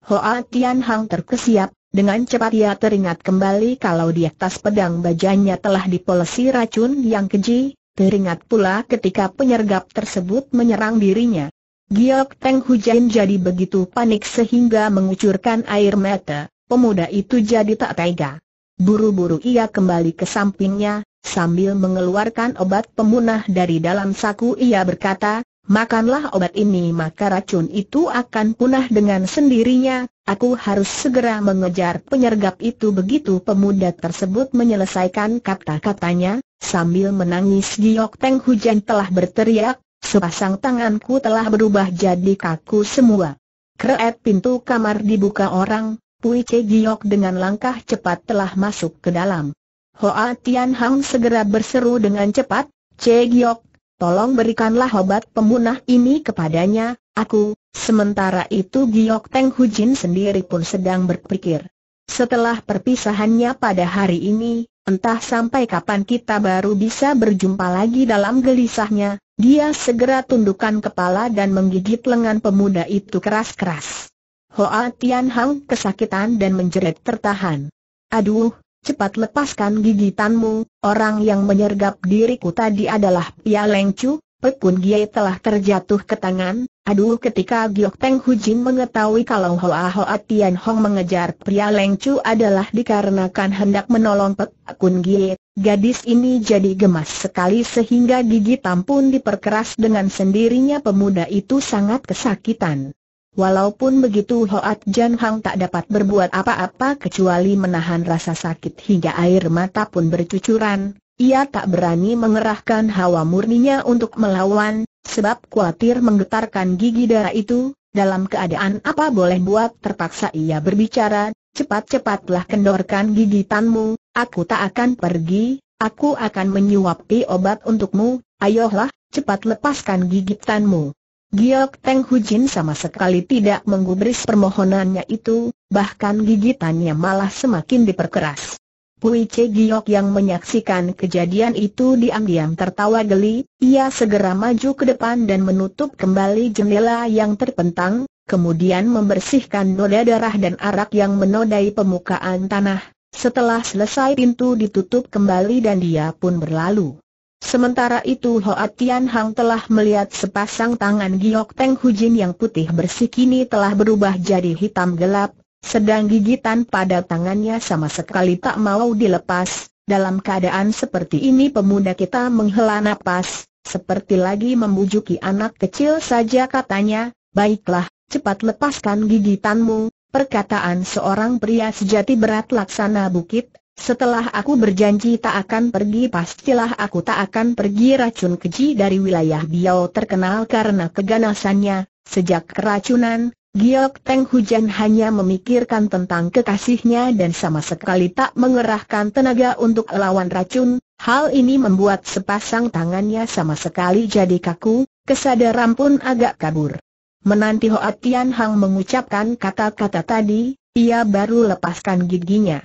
S1: Hoa Tian Hang terkesiap, dengan cepat ia teringat kembali kalau di atas pedang bajanya telah dipolesi racun yang keji, teringat pula ketika penyergap tersebut menyerang dirinya. Giok Teng Hujan jadi begitu panik sehingga mengucurkan air mata, pemuda itu jadi tak tega. Buru-buru ia kembali ke sampingnya, sambil mengeluarkan obat pemunah dari dalam saku ia berkata, makanlah obat ini maka racun itu akan punah dengan sendirinya, aku harus segera mengejar penyergap itu begitu pemuda tersebut menyelesaikan kata-katanya, sambil menangis Giok Teng Hujan telah berteriak, sepasang tanganku telah berubah jadi kaku semua. Kreat pintu kamar dibuka orang, Pui Che Giok dengan langkah cepat telah masuk ke dalam. Hoa Tian Hang segera berseru dengan cepat, Che Giok, tolong berikanlah obat pemunah ini kepadanya, aku, sementara itu Giok Teng Jin sendiri pun sedang berpikir. Setelah perpisahannya pada hari ini, entah sampai kapan kita baru bisa berjumpa lagi dalam gelisahnya, dia segera tundukkan kepala dan menggigit lengan pemuda itu keras-keras. Hoa Tian Hang kesakitan dan menjerit tertahan. Aduh, cepat lepaskan gigitanmu, orang yang menyergap diriku tadi adalah Pia Leng Chu, Pekun Gie telah terjatuh ke tangan, aduh ketika Giok Teng Hu Jin mengetahui kalau Hoa Hoa Tian Hong mengejar Pia Leng Chu adalah dikarenakan hendak menolong Pekun Gie, gadis ini jadi gemas sekali sehingga gigitan pun diperkeras dengan sendirinya pemuda itu sangat kesakitan. Walaupun begitu Hoat Jan Hang tak dapat berbuat apa-apa kecuali menahan rasa sakit hingga air mata pun bercucuran, ia tak berani mengerahkan hawa murninya untuk melawan, sebab khawatir menggetarkan gigi darah itu, dalam keadaan apa boleh buat terpaksa ia berbicara, cepat-cepatlah kendorkan gigi gigitanmu, aku tak akan pergi, aku akan menyuapi obat untukmu, ayolah, cepat lepaskan gigi gigitanmu. Giok Teng Jin sama sekali tidak menggubris permohonannya itu, bahkan gigitannya malah semakin diperkeras. Pui Che Giok yang menyaksikan kejadian itu diam-diam tertawa geli, ia segera maju ke depan dan menutup kembali jendela yang terpentang, kemudian membersihkan noda darah dan arak yang menodai permukaan tanah. Setelah selesai pintu ditutup kembali dan dia pun berlalu. Sementara itu Hoa Tian Hang telah melihat sepasang tangan Giok Teng Hu Jin yang putih bersih kini telah berubah jadi hitam gelap, sedang gigitan pada tangannya sama sekali tak mau dilepas. Dalam keadaan seperti ini pemuda kita menghela napas, seperti lagi membujuki anak kecil saja katanya, baiklah, cepat lepaskan gigitanmu, perkataan seorang pria sejati berat laksana bukit, setelah aku berjanji tak akan pergi pastilah aku tak akan pergi racun keji dari wilayah Biao terkenal karena keganasannya, sejak keracunan, Giok Teng Hujan hanya memikirkan tentang kekasihnya dan sama sekali tak mengerahkan tenaga untuk lawan racun, hal ini membuat sepasang tangannya sama sekali jadi kaku, kesadaran pun agak kabur. Menanti Hoa Tian Hang mengucapkan kata-kata tadi, ia baru lepaskan giginya.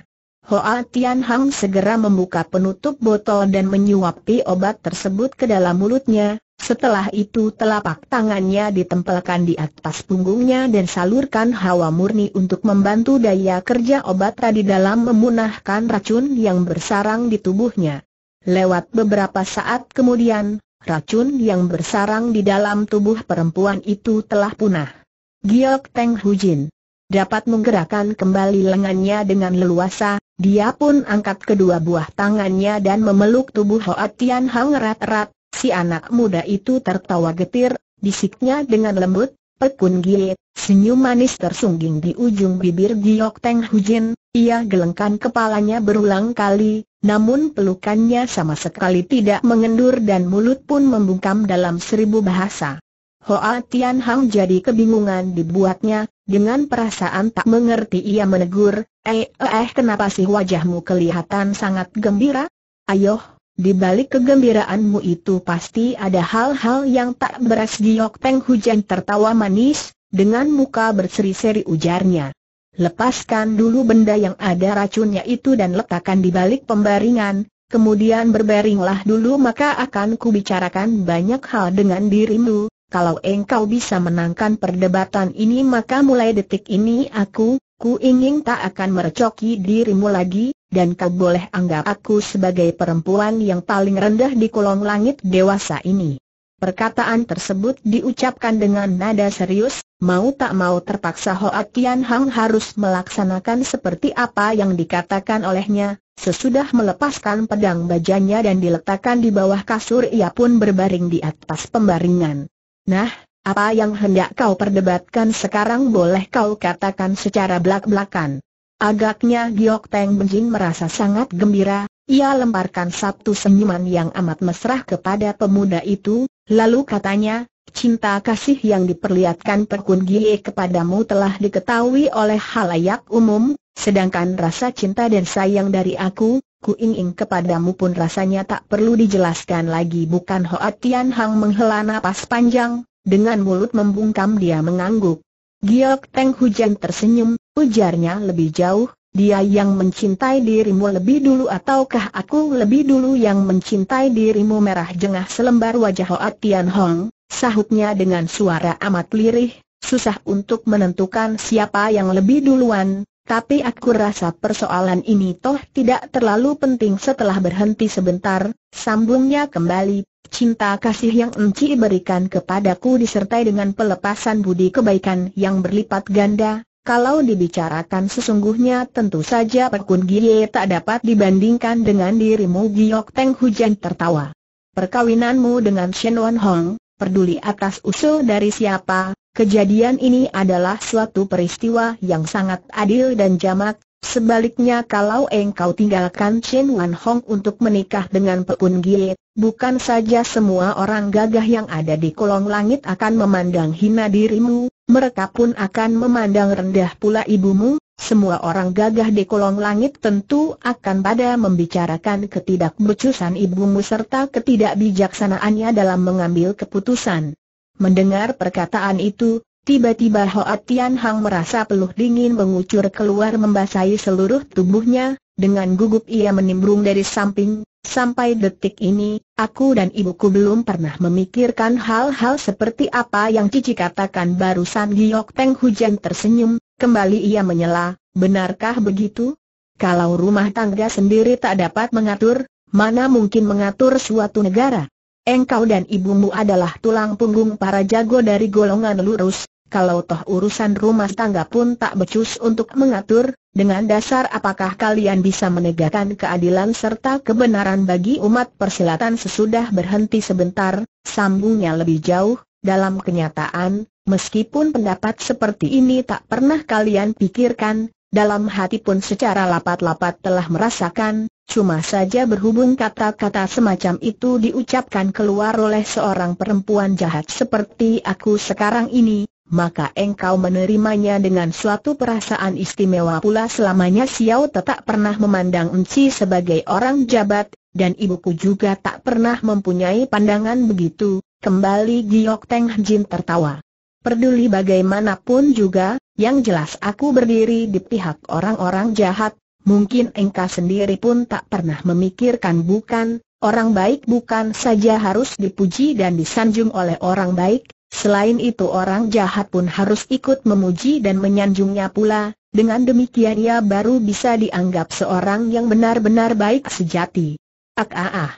S1: Hoa Tian Hang segera membuka penutup botol dan menyuapi obat tersebut ke dalam mulutnya, setelah itu telapak tangannya ditempelkan di atas punggungnya dan salurkan hawa murni untuk membantu daya kerja obat tadi dalam memunahkan racun yang bersarang di tubuhnya. Lewat beberapa saat kemudian, racun yang bersarang di dalam tubuh perempuan itu telah punah. Giok Teng Hujin dapat menggerakkan kembali lengannya dengan leluasa, dia pun angkat kedua buah tangannya dan memeluk tubuh Hoat Tian Hang erat-erat, si anak muda itu tertawa getir, bisiknya dengan lembut, pekun gie, senyum manis tersungging di ujung bibir Giok Teng Hujin, ia gelengkan kepalanya berulang kali, namun pelukannya sama sekali tidak mengendur dan mulut pun membungkam dalam seribu bahasa. Hoa Tian Hang jadi kebingungan dibuatnya, dengan perasaan tak mengerti ia menegur, eh eh kenapa sih wajahmu kelihatan sangat gembira? Ayoh, dibalik kegembiraanmu itu pasti ada hal-hal yang tak beres giok teng hujan tertawa manis, dengan muka berseri-seri ujarnya. Lepaskan dulu benda yang ada racunnya itu dan letakkan di balik pembaringan, kemudian berbaringlah dulu maka akan kubicarakan banyak hal dengan dirimu, kalau engkau bisa menangkan perdebatan ini maka mulai detik ini aku, ku ingin tak akan merecoki dirimu lagi, dan kau boleh anggap aku sebagai perempuan yang paling rendah di kolong langit dewasa ini. Perkataan tersebut diucapkan dengan nada serius, mau tak mau terpaksa Hoa Tian Hang harus melaksanakan seperti apa yang dikatakan olehnya, Sesudah melepaskan pedang bajanya dan diletakkan di bawah kasur ia pun berbaring di atas pembaringan. Nah, apa yang hendak kau perdebatkan sekarang boleh kau katakan secara belak-belakan. Agaknya Giok Teng Benjin merasa sangat gembira, ia lemparkan satu senyuman yang amat mesra kepada pemuda itu, lalu katanya, cinta kasih yang diperlihatkan Perkun Gie kepadamu telah diketahui oleh halayak umum, sedangkan rasa cinta dan sayang dari aku, Ku ingin kepadamu pun rasanya tak perlu dijelaskan lagi bukan Hoa Tian Hang menghela napas panjang, dengan mulut membungkam dia mengangguk. Giok Teng Hujan tersenyum, ujarnya lebih jauh, dia yang mencintai dirimu lebih dulu ataukah aku lebih dulu yang mencintai dirimu merah jengah selembar wajah Hoa Tian Hong, sahutnya dengan suara amat lirih, susah untuk menentukan siapa yang lebih duluan, tapi aku rasa persoalan ini toh tidak terlalu penting setelah berhenti sebentar, sambungnya kembali, cinta kasih yang Enci berikan kepadaku disertai dengan pelepasan budi kebaikan yang berlipat ganda, kalau dibicarakan sesungguhnya tentu saja Perkun Gie tak dapat dibandingkan dengan dirimu Giok Teng Hujan tertawa. Perkawinanmu dengan Shen Wan Hong, peduli atas usul dari siapa, kejadian ini adalah suatu peristiwa yang sangat adil dan jamak, Sebaliknya kalau engkau tinggalkan Chen Wan Hong untuk menikah dengan Pekun Gie, bukan saja semua orang gagah yang ada di kolong langit akan memandang hina dirimu, mereka pun akan memandang rendah pula ibumu, semua orang gagah di kolong langit tentu akan pada membicarakan ketidakbecusan ibumu serta ketidakbijaksanaannya dalam mengambil keputusan. Mendengar perkataan itu, tiba-tiba Hoa Tian Hang merasa peluh dingin mengucur keluar membasahi seluruh tubuhnya, dengan gugup ia menimbrung dari samping, sampai detik ini, aku dan ibuku belum pernah memikirkan hal-hal seperti apa yang Cici katakan barusan Giyok Peng Hujan tersenyum, Kembali ia menyela, benarkah begitu? Kalau rumah tangga sendiri tak dapat mengatur, mana mungkin mengatur suatu negara? Engkau dan ibumu adalah tulang punggung para jago dari golongan lurus, kalau toh urusan rumah tangga pun tak becus untuk mengatur, dengan dasar apakah kalian bisa menegakkan keadilan serta kebenaran bagi umat persilatan sesudah berhenti sebentar, sambungnya lebih jauh, dalam kenyataan, Meskipun pendapat seperti ini tak pernah kalian pikirkan, dalam hati pun secara lapat-lapat telah merasakan, cuma saja berhubung kata-kata semacam itu diucapkan keluar oleh seorang perempuan jahat seperti aku sekarang ini, maka engkau menerimanya dengan suatu perasaan istimewa pula selamanya Xiao tak pernah memandang Enci sebagai orang jabat, dan ibuku juga tak pernah mempunyai pandangan begitu, kembali Giok Teng Jin tertawa. Peduli bagaimanapun juga, yang jelas aku berdiri di pihak orang-orang jahat, mungkin engkau sendiri pun tak pernah memikirkan bukan, orang baik bukan saja harus dipuji dan disanjung oleh orang baik, selain itu orang jahat pun harus ikut memuji dan menyanjungnya pula, dengan demikian ia baru bisa dianggap seorang yang benar-benar baik sejati. Ak ah, ah ah.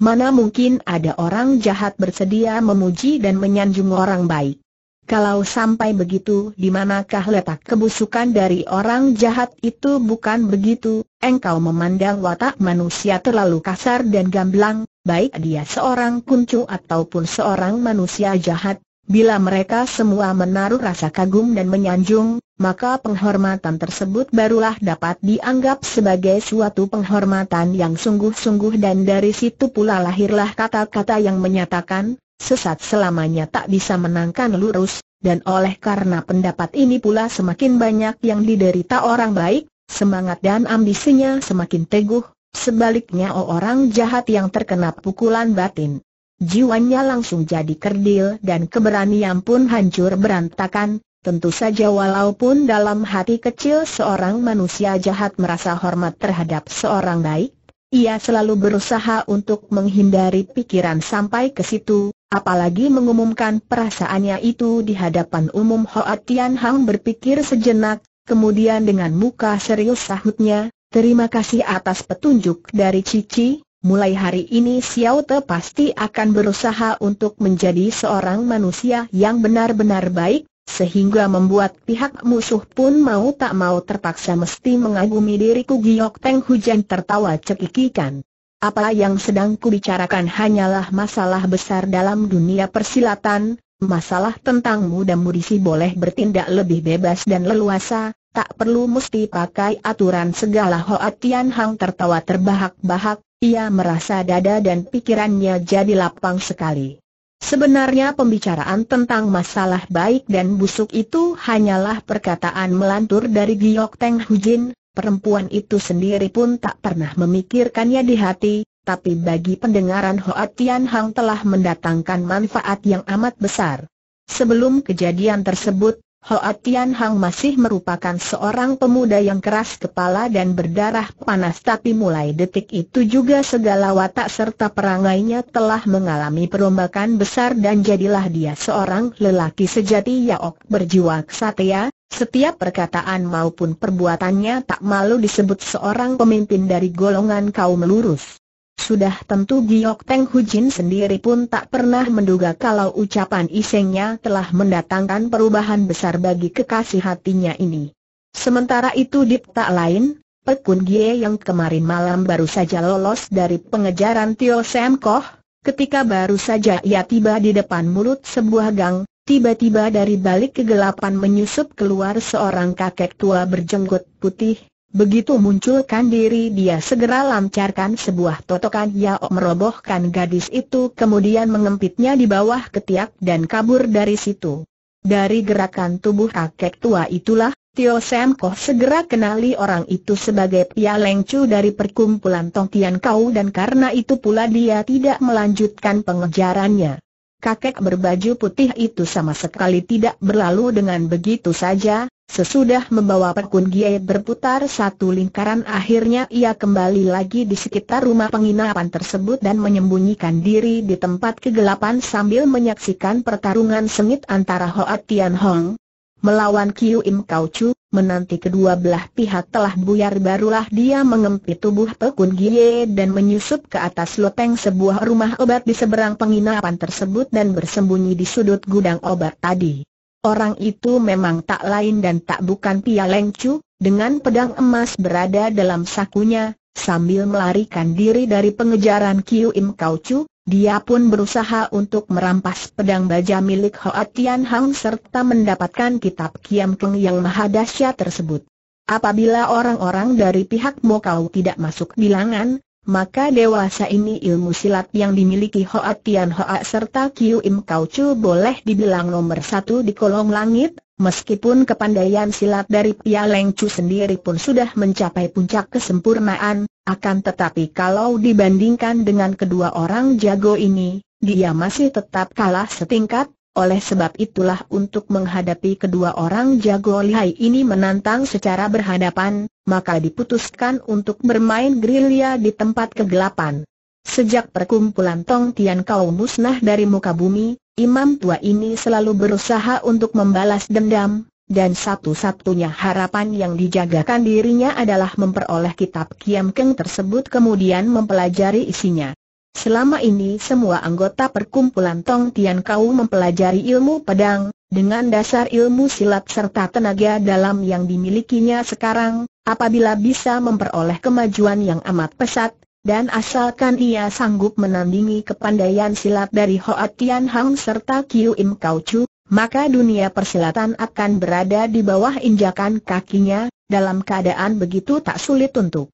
S1: Mana mungkin ada orang jahat bersedia memuji dan menyanjung orang baik? Kalau sampai begitu di manakah letak kebusukan dari orang jahat itu bukan begitu, engkau memandang watak manusia terlalu kasar dan gamblang, baik dia seorang kuncu ataupun seorang manusia jahat, bila mereka semua menaruh rasa kagum dan menyanjung, maka penghormatan tersebut barulah dapat dianggap sebagai suatu penghormatan yang sungguh-sungguh dan dari situ pula lahirlah kata-kata yang menyatakan, sesat selamanya tak bisa menangkan lurus, dan oleh karena pendapat ini pula semakin banyak yang diderita orang baik, semangat dan ambisinya semakin teguh, sebaliknya orang jahat yang terkena pukulan batin. Jiwanya langsung jadi kerdil dan keberanian pun hancur berantakan, tentu saja walaupun dalam hati kecil seorang manusia jahat merasa hormat terhadap seorang baik, ia selalu berusaha untuk menghindari pikiran sampai ke situ, Apalagi mengumumkan perasaannya itu di hadapan umum Hoa Tian Hang berpikir sejenak, kemudian dengan muka serius sahutnya, terima kasih atas petunjuk dari Cici, mulai hari ini Xiao Te pasti akan berusaha untuk menjadi seorang manusia yang benar-benar baik, sehingga membuat pihak musuh pun mau tak mau terpaksa mesti mengagumi diriku Giok Teng Hujan tertawa cekikikan. Apa yang sedang kubicarakan hanyalah masalah besar dalam dunia persilatan, masalah tentang muda-mudi si boleh bertindak lebih bebas dan leluasa, tak perlu mesti pakai aturan segala Hoa Tian Hang tertawa terbahak-bahak, ia merasa dada dan pikirannya jadi lapang sekali. Sebenarnya pembicaraan tentang masalah baik dan busuk itu hanyalah perkataan melantur dari Giok Teng Hujin, perempuan itu sendiri pun tak pernah memikirkannya di hati, tapi bagi pendengaran Hoa Tian Hang telah mendatangkan manfaat yang amat besar. Sebelum kejadian tersebut, Hoa Tian Hang masih merupakan seorang pemuda yang keras kepala dan berdarah panas tapi mulai detik itu juga segala watak serta perangainya telah mengalami perombakan besar dan jadilah dia seorang lelaki sejati yaok berjiwa kesatria, setiap perkataan maupun perbuatannya tak malu disebut seorang pemimpin dari golongan kaum lurus. Sudah tentu Giok Teng Hujin sendiri pun tak pernah menduga kalau ucapan isengnya telah mendatangkan perubahan besar bagi kekasih hatinya ini. Sementara itu di tak lain, Pekun Gie yang kemarin malam baru saja lolos dari pengejaran Tio Sam Koh, ketika baru saja ia tiba di depan mulut sebuah gang, tiba-tiba dari balik kegelapan menyusup keluar seorang kakek tua berjenggot putih, Begitu munculkan diri dia segera lancarkan sebuah totokan Yao merobohkan gadis itu kemudian mengempitnya di bawah ketiak dan kabur dari situ. Dari gerakan tubuh kakek tua itulah, Tio Sam Koh segera kenali orang itu sebagai Pia Leng dari perkumpulan Tong Tian Kau dan karena itu pula dia tidak melanjutkan pengejarannya. Kakek berbaju putih itu sama sekali tidak berlalu dengan begitu saja, Sesudah membawa Pekun Giai berputar satu lingkaran akhirnya ia kembali lagi di sekitar rumah penginapan tersebut dan menyembunyikan diri di tempat kegelapan sambil menyaksikan pertarungan sengit antara Hoa Tian Hong melawan Kiu Im Kau Chu, menanti kedua belah pihak telah buyar barulah dia mengempit tubuh Pekun Giai dan menyusup ke atas loteng sebuah rumah obat di seberang penginapan tersebut dan bersembunyi di sudut gudang obat tadi. Orang itu memang tak lain dan tak bukan Pia Leng Chu, dengan pedang emas berada dalam sakunya, sambil melarikan diri dari pengejaran Kiu Im Kau Chu, dia pun berusaha untuk merampas pedang baja milik Hoa Tian Hang serta mendapatkan kitab Kiam Keng yang maha dahsyat tersebut. Apabila orang-orang dari pihak Mokau tidak masuk bilangan, maka dewasa ini ilmu silat yang dimiliki Hoa Tian Hoa serta Kiu Im Kau Chu boleh dibilang nomor satu di kolong langit, meskipun kepandaian silat dari Pia Leng Chu sendiri pun sudah mencapai puncak kesempurnaan, akan tetapi kalau dibandingkan dengan kedua orang jago ini, dia masih tetap kalah setingkat, oleh sebab itulah untuk menghadapi kedua orang jago lihai ini menantang secara berhadapan, maka diputuskan untuk bermain gerilya di tempat kegelapan. Sejak perkumpulan Tong Tian Kau musnah dari muka bumi, imam tua ini selalu berusaha untuk membalas dendam, dan satu-satunya harapan yang dijagakan dirinya adalah memperoleh kitab Kiam Keng tersebut kemudian mempelajari isinya. Selama ini semua anggota perkumpulan Tong Tian Kau mempelajari ilmu pedang, dengan dasar ilmu silat serta tenaga dalam yang dimilikinya sekarang, apabila bisa memperoleh kemajuan yang amat pesat, dan asalkan ia sanggup menandingi kepandaian silat dari Hoa Tian Hang serta Kiu Im Kau Chu, maka dunia persilatan akan berada di bawah injakan kakinya, dalam keadaan begitu tak sulit untuk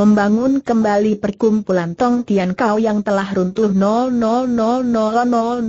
S1: membangun kembali perkumpulan Tong Tian Kau yang telah runtuh 0000000069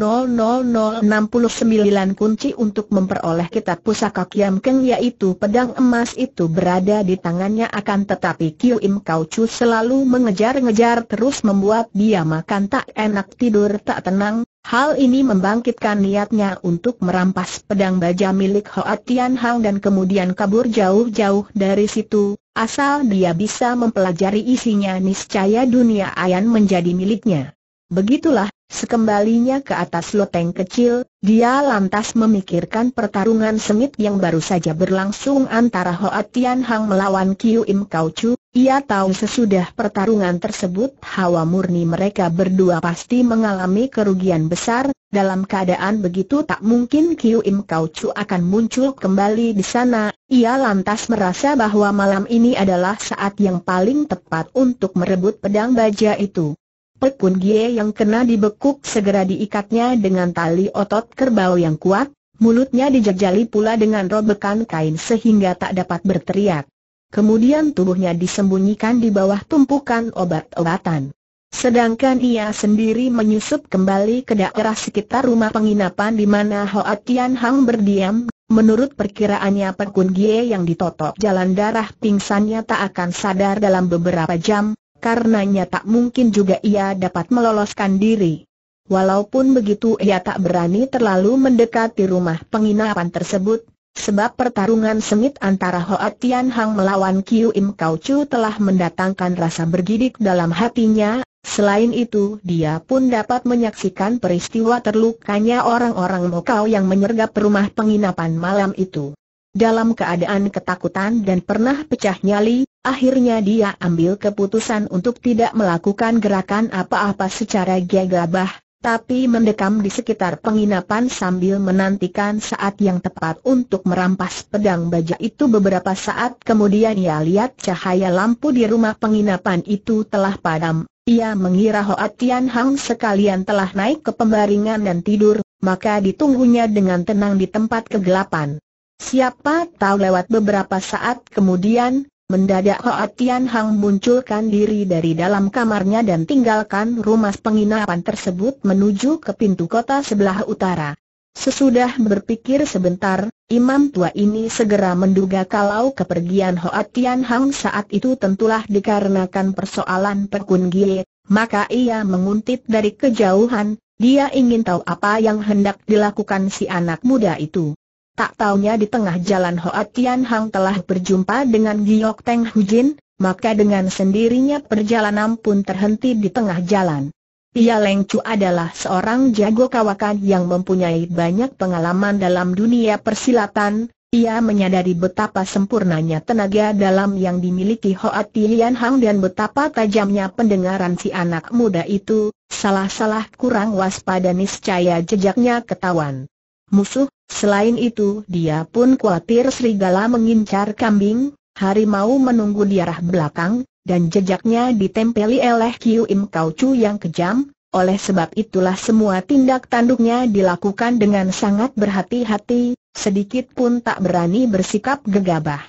S1: kunci untuk memperoleh kitab pusaka Kiam Keng yaitu pedang emas itu berada di tangannya akan tetapi Kiu Im Kau Chu selalu mengejar-ngejar terus membuat dia makan tak enak tidur tak tenang Hal ini membangkitkan niatnya untuk merampas pedang baja milik Hoa Tian Hang dan kemudian kabur jauh-jauh dari situ, Asal dia bisa mempelajari isinya niscaya dunia ayan menjadi miliknya. Begitulah, sekembalinya ke atas loteng kecil, dia lantas memikirkan pertarungan sengit yang baru saja berlangsung antara Hoa Tian Hang melawan Kiu Im Kau Chu, ia tahu sesudah pertarungan tersebut hawa murni mereka berdua pasti mengalami kerugian besar, dalam keadaan begitu tak mungkin Kiu Im Kau Chu akan muncul kembali di sana, ia lantas merasa bahwa malam ini adalah saat yang paling tepat untuk merebut pedang baja itu. Pekun Gie yang kena dibekuk segera diikatnya dengan tali otot kerbau yang kuat, mulutnya dijajali pula dengan robekan kain sehingga tak dapat berteriak. Kemudian tubuhnya disembunyikan di bawah tumpukan obat-obatan. Sedangkan ia sendiri menyusup kembali ke daerah sekitar rumah penginapan di mana Hoa Tian Hang berdiam. Menurut perkiraannya Pekun Gie yang ditotok jalan darah pingsannya tak akan sadar dalam beberapa jam, karenanya tak mungkin juga ia dapat meloloskan diri. Walaupun begitu ia tak berani terlalu mendekati rumah penginapan tersebut, Sebab pertarungan sengit antara Hoa Tian Hang melawan Kiu Im Kau Chu telah mendatangkan rasa bergidik dalam hatinya, selain itu dia pun dapat menyaksikan peristiwa terlukanya orang-orang Mokau yang menyergap rumah penginapan malam itu. Dalam keadaan ketakutan dan pernah pecah nyali, akhirnya dia ambil keputusan untuk tidak melakukan gerakan apa-apa secara gegabah, tapi mendekam di sekitar penginapan sambil menantikan saat yang tepat untuk merampas pedang baja itu beberapa saat kemudian ia lihat cahaya lampu di rumah penginapan itu telah padam, ia mengira Hoa Tian Hang sekalian telah naik ke pembaringan dan tidur, maka ditunggunya dengan tenang di tempat kegelapan. Siapa tahu lewat beberapa saat kemudian, Mendadak Hoa Tian Hang munculkan diri dari dalam kamarnya dan tinggalkan rumah penginapan tersebut menuju ke pintu kota sebelah utara. Sesudah berpikir sebentar, imam tua ini segera menduga kalau kepergian Hoa Tian Hang saat itu tentulah dikarenakan persoalan Pekun Gie, maka ia menguntit dari kejauhan, dia ingin tahu apa yang hendak dilakukan si anak muda itu. Tak taunya di tengah jalan Hoa Tian Hang telah berjumpa dengan Giok Teng Hujin, maka dengan sendirinya perjalanan pun terhenti di tengah jalan. Ia Leng Chu adalah seorang jago kawakan yang mempunyai banyak pengalaman dalam dunia persilatan. Ia menyadari betapa sempurnanya tenaga dalam yang dimiliki Hoa Tian Hang dan betapa tajamnya pendengaran si anak muda itu, salah-salah kurang waspada niscaya jejaknya ketahuan musuh, selain itu dia pun khawatir serigala mengincar kambing, harimau menunggu di arah belakang, dan jejaknya ditempeli oleh Kiu Im Kau Chu yang kejam, oleh sebab itulah semua tindak tanduknya dilakukan dengan sangat berhati-hati, sedikit pun tak berani bersikap gegabah.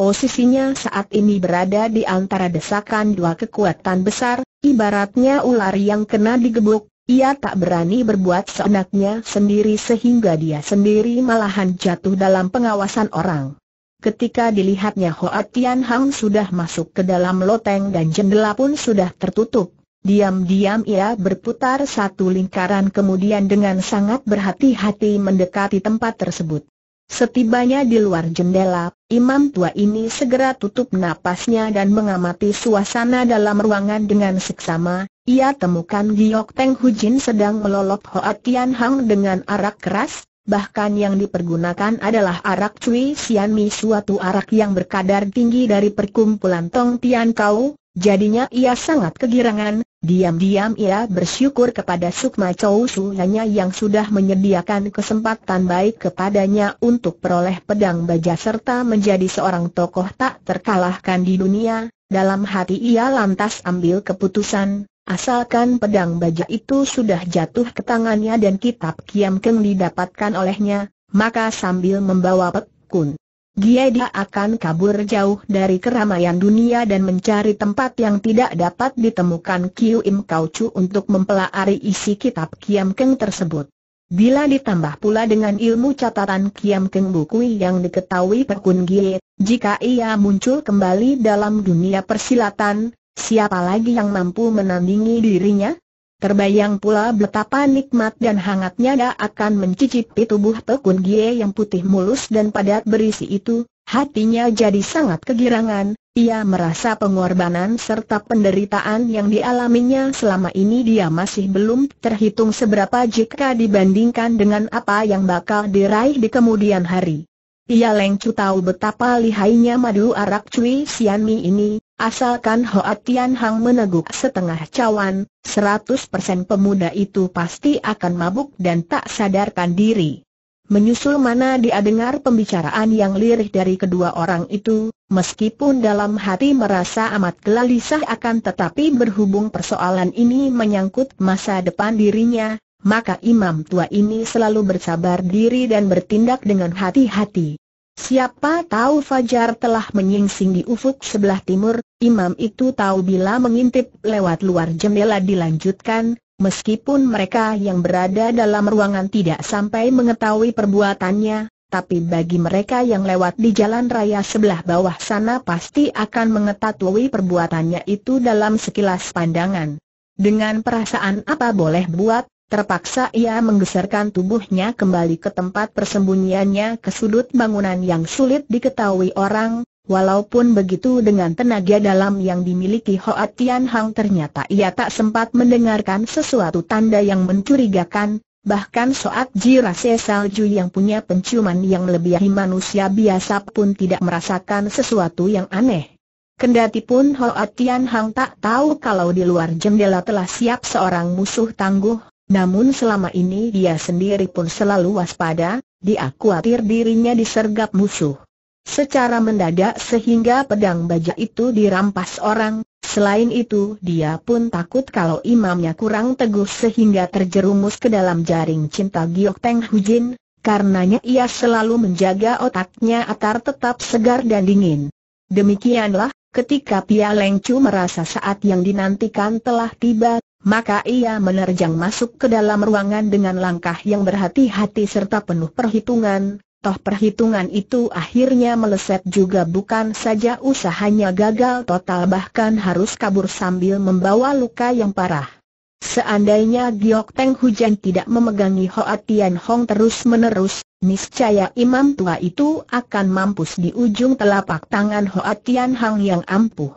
S1: Posisinya saat ini berada di antara desakan dua kekuatan besar, ibaratnya ular yang kena digebuk, ia tak berani berbuat seenaknya sendiri sehingga dia sendiri malahan jatuh dalam pengawasan orang. Ketika dilihatnya Hoa Tian Hang sudah masuk ke dalam loteng dan jendela pun sudah tertutup, diam-diam ia berputar satu lingkaran kemudian dengan sangat berhati-hati mendekati tempat tersebut. Setibanya di luar jendela, imam tua ini segera tutup napasnya dan mengamati suasana dalam ruangan dengan seksama. Ia temukan Giok Teng Hujin sedang melolok Hoa Tian Hang dengan arak keras, bahkan yang dipergunakan adalah arak Cui Sian Mi suatu arak yang berkadar tinggi dari perkumpulan Tong Tian Kau, Jadinya ia sangat kegirangan, diam-diam ia bersyukur kepada Sukma Chow Su Nanya yang sudah menyediakan kesempatan baik kepadanya untuk peroleh pedang baja serta menjadi seorang tokoh tak terkalahkan di dunia, dalam hati ia lantas ambil keputusan, asalkan pedang baja itu sudah jatuh ke tangannya dan kitab Kiam Keng didapatkan olehnya, maka sambil membawa Pek Kun dia akan kabur jauh dari keramaian dunia dan mencari tempat yang tidak dapat ditemukan Kiu Im Kau Chu untuk mempelajari isi kitab Kiam Keng tersebut. Bila ditambah pula dengan ilmu catatan Kiam Keng buku yang diketahui Perkun Gie, jika ia muncul kembali dalam dunia persilatan, siapa lagi yang mampu menandingi dirinya? Terbayang pula betapa nikmat dan hangatnya dia akan mencicipi tubuh tekun gie yang putih mulus dan padat berisi itu, hatinya jadi sangat kegirangan, ia merasa pengorbanan serta penderitaan yang dialaminya selama ini dia masih belum terhitung seberapa jika dibandingkan dengan apa yang bakal diraih di kemudian hari. Ia lengku tahu betapa lihainya madu arak Cui Sianmi ini, asalkan Hoa Tian Hang meneguk setengah cawan, 100% pemuda itu pasti akan mabuk dan tak sadarkan diri. Menyusul mana dia dengar pembicaraan yang lirih dari kedua orang itu, meskipun dalam hati merasa amat gelisah akan tetapi berhubung persoalan ini menyangkut masa depan dirinya, maka imam tua ini selalu bersabar diri dan bertindak dengan hati-hati. Siapa tahu Fajar telah menyingsing di ufuk sebelah timur, imam itu tahu bila mengintip lewat luar jendela dilanjutkan, meskipun mereka yang berada dalam ruangan tidak sampai mengetahui perbuatannya, tapi bagi mereka yang lewat di jalan raya sebelah bawah sana pasti akan mengetahui perbuatannya itu dalam sekilas pandangan. Dengan perasaan apa boleh buat, Terpaksa ia menggeserkan tubuhnya kembali ke tempat persembunyiannya ke sudut bangunan yang sulit diketahui orang, walaupun begitu dengan tenaga dalam yang dimiliki Hoa Tian Hang ternyata ia tak sempat mendengarkan sesuatu tanda yang mencurigakan, bahkan soat jirase salju yang punya penciuman yang melebihi manusia biasa pun tidak merasakan sesuatu yang aneh. Kendati pun Hoa Tian Hang tak tahu kalau di luar jendela telah siap seorang musuh tangguh, namun selama ini dia sendiri pun selalu waspada, dia khawatir dirinya disergap musuh. Secara mendadak sehingga pedang baja itu dirampas orang, selain itu dia pun takut kalau imamnya kurang teguh sehingga terjerumus ke dalam jaring cinta Giok Teng Hujin, karenanya ia selalu menjaga otaknya agar tetap segar dan dingin. Demikianlah, ketika Pia Leng Chu merasa saat yang dinantikan telah tiba, maka ia menerjang masuk ke dalam ruangan dengan langkah yang berhati-hati serta penuh perhitungan, toh perhitungan itu akhirnya meleset juga bukan saja usahanya gagal total bahkan harus kabur sambil membawa luka yang parah. Seandainya Giok Teng Hujan tidak memegangi Hoa Tian Hong terus-menerus, niscaya imam tua itu akan mampus di ujung telapak tangan Hoa Tian Hong yang ampuh.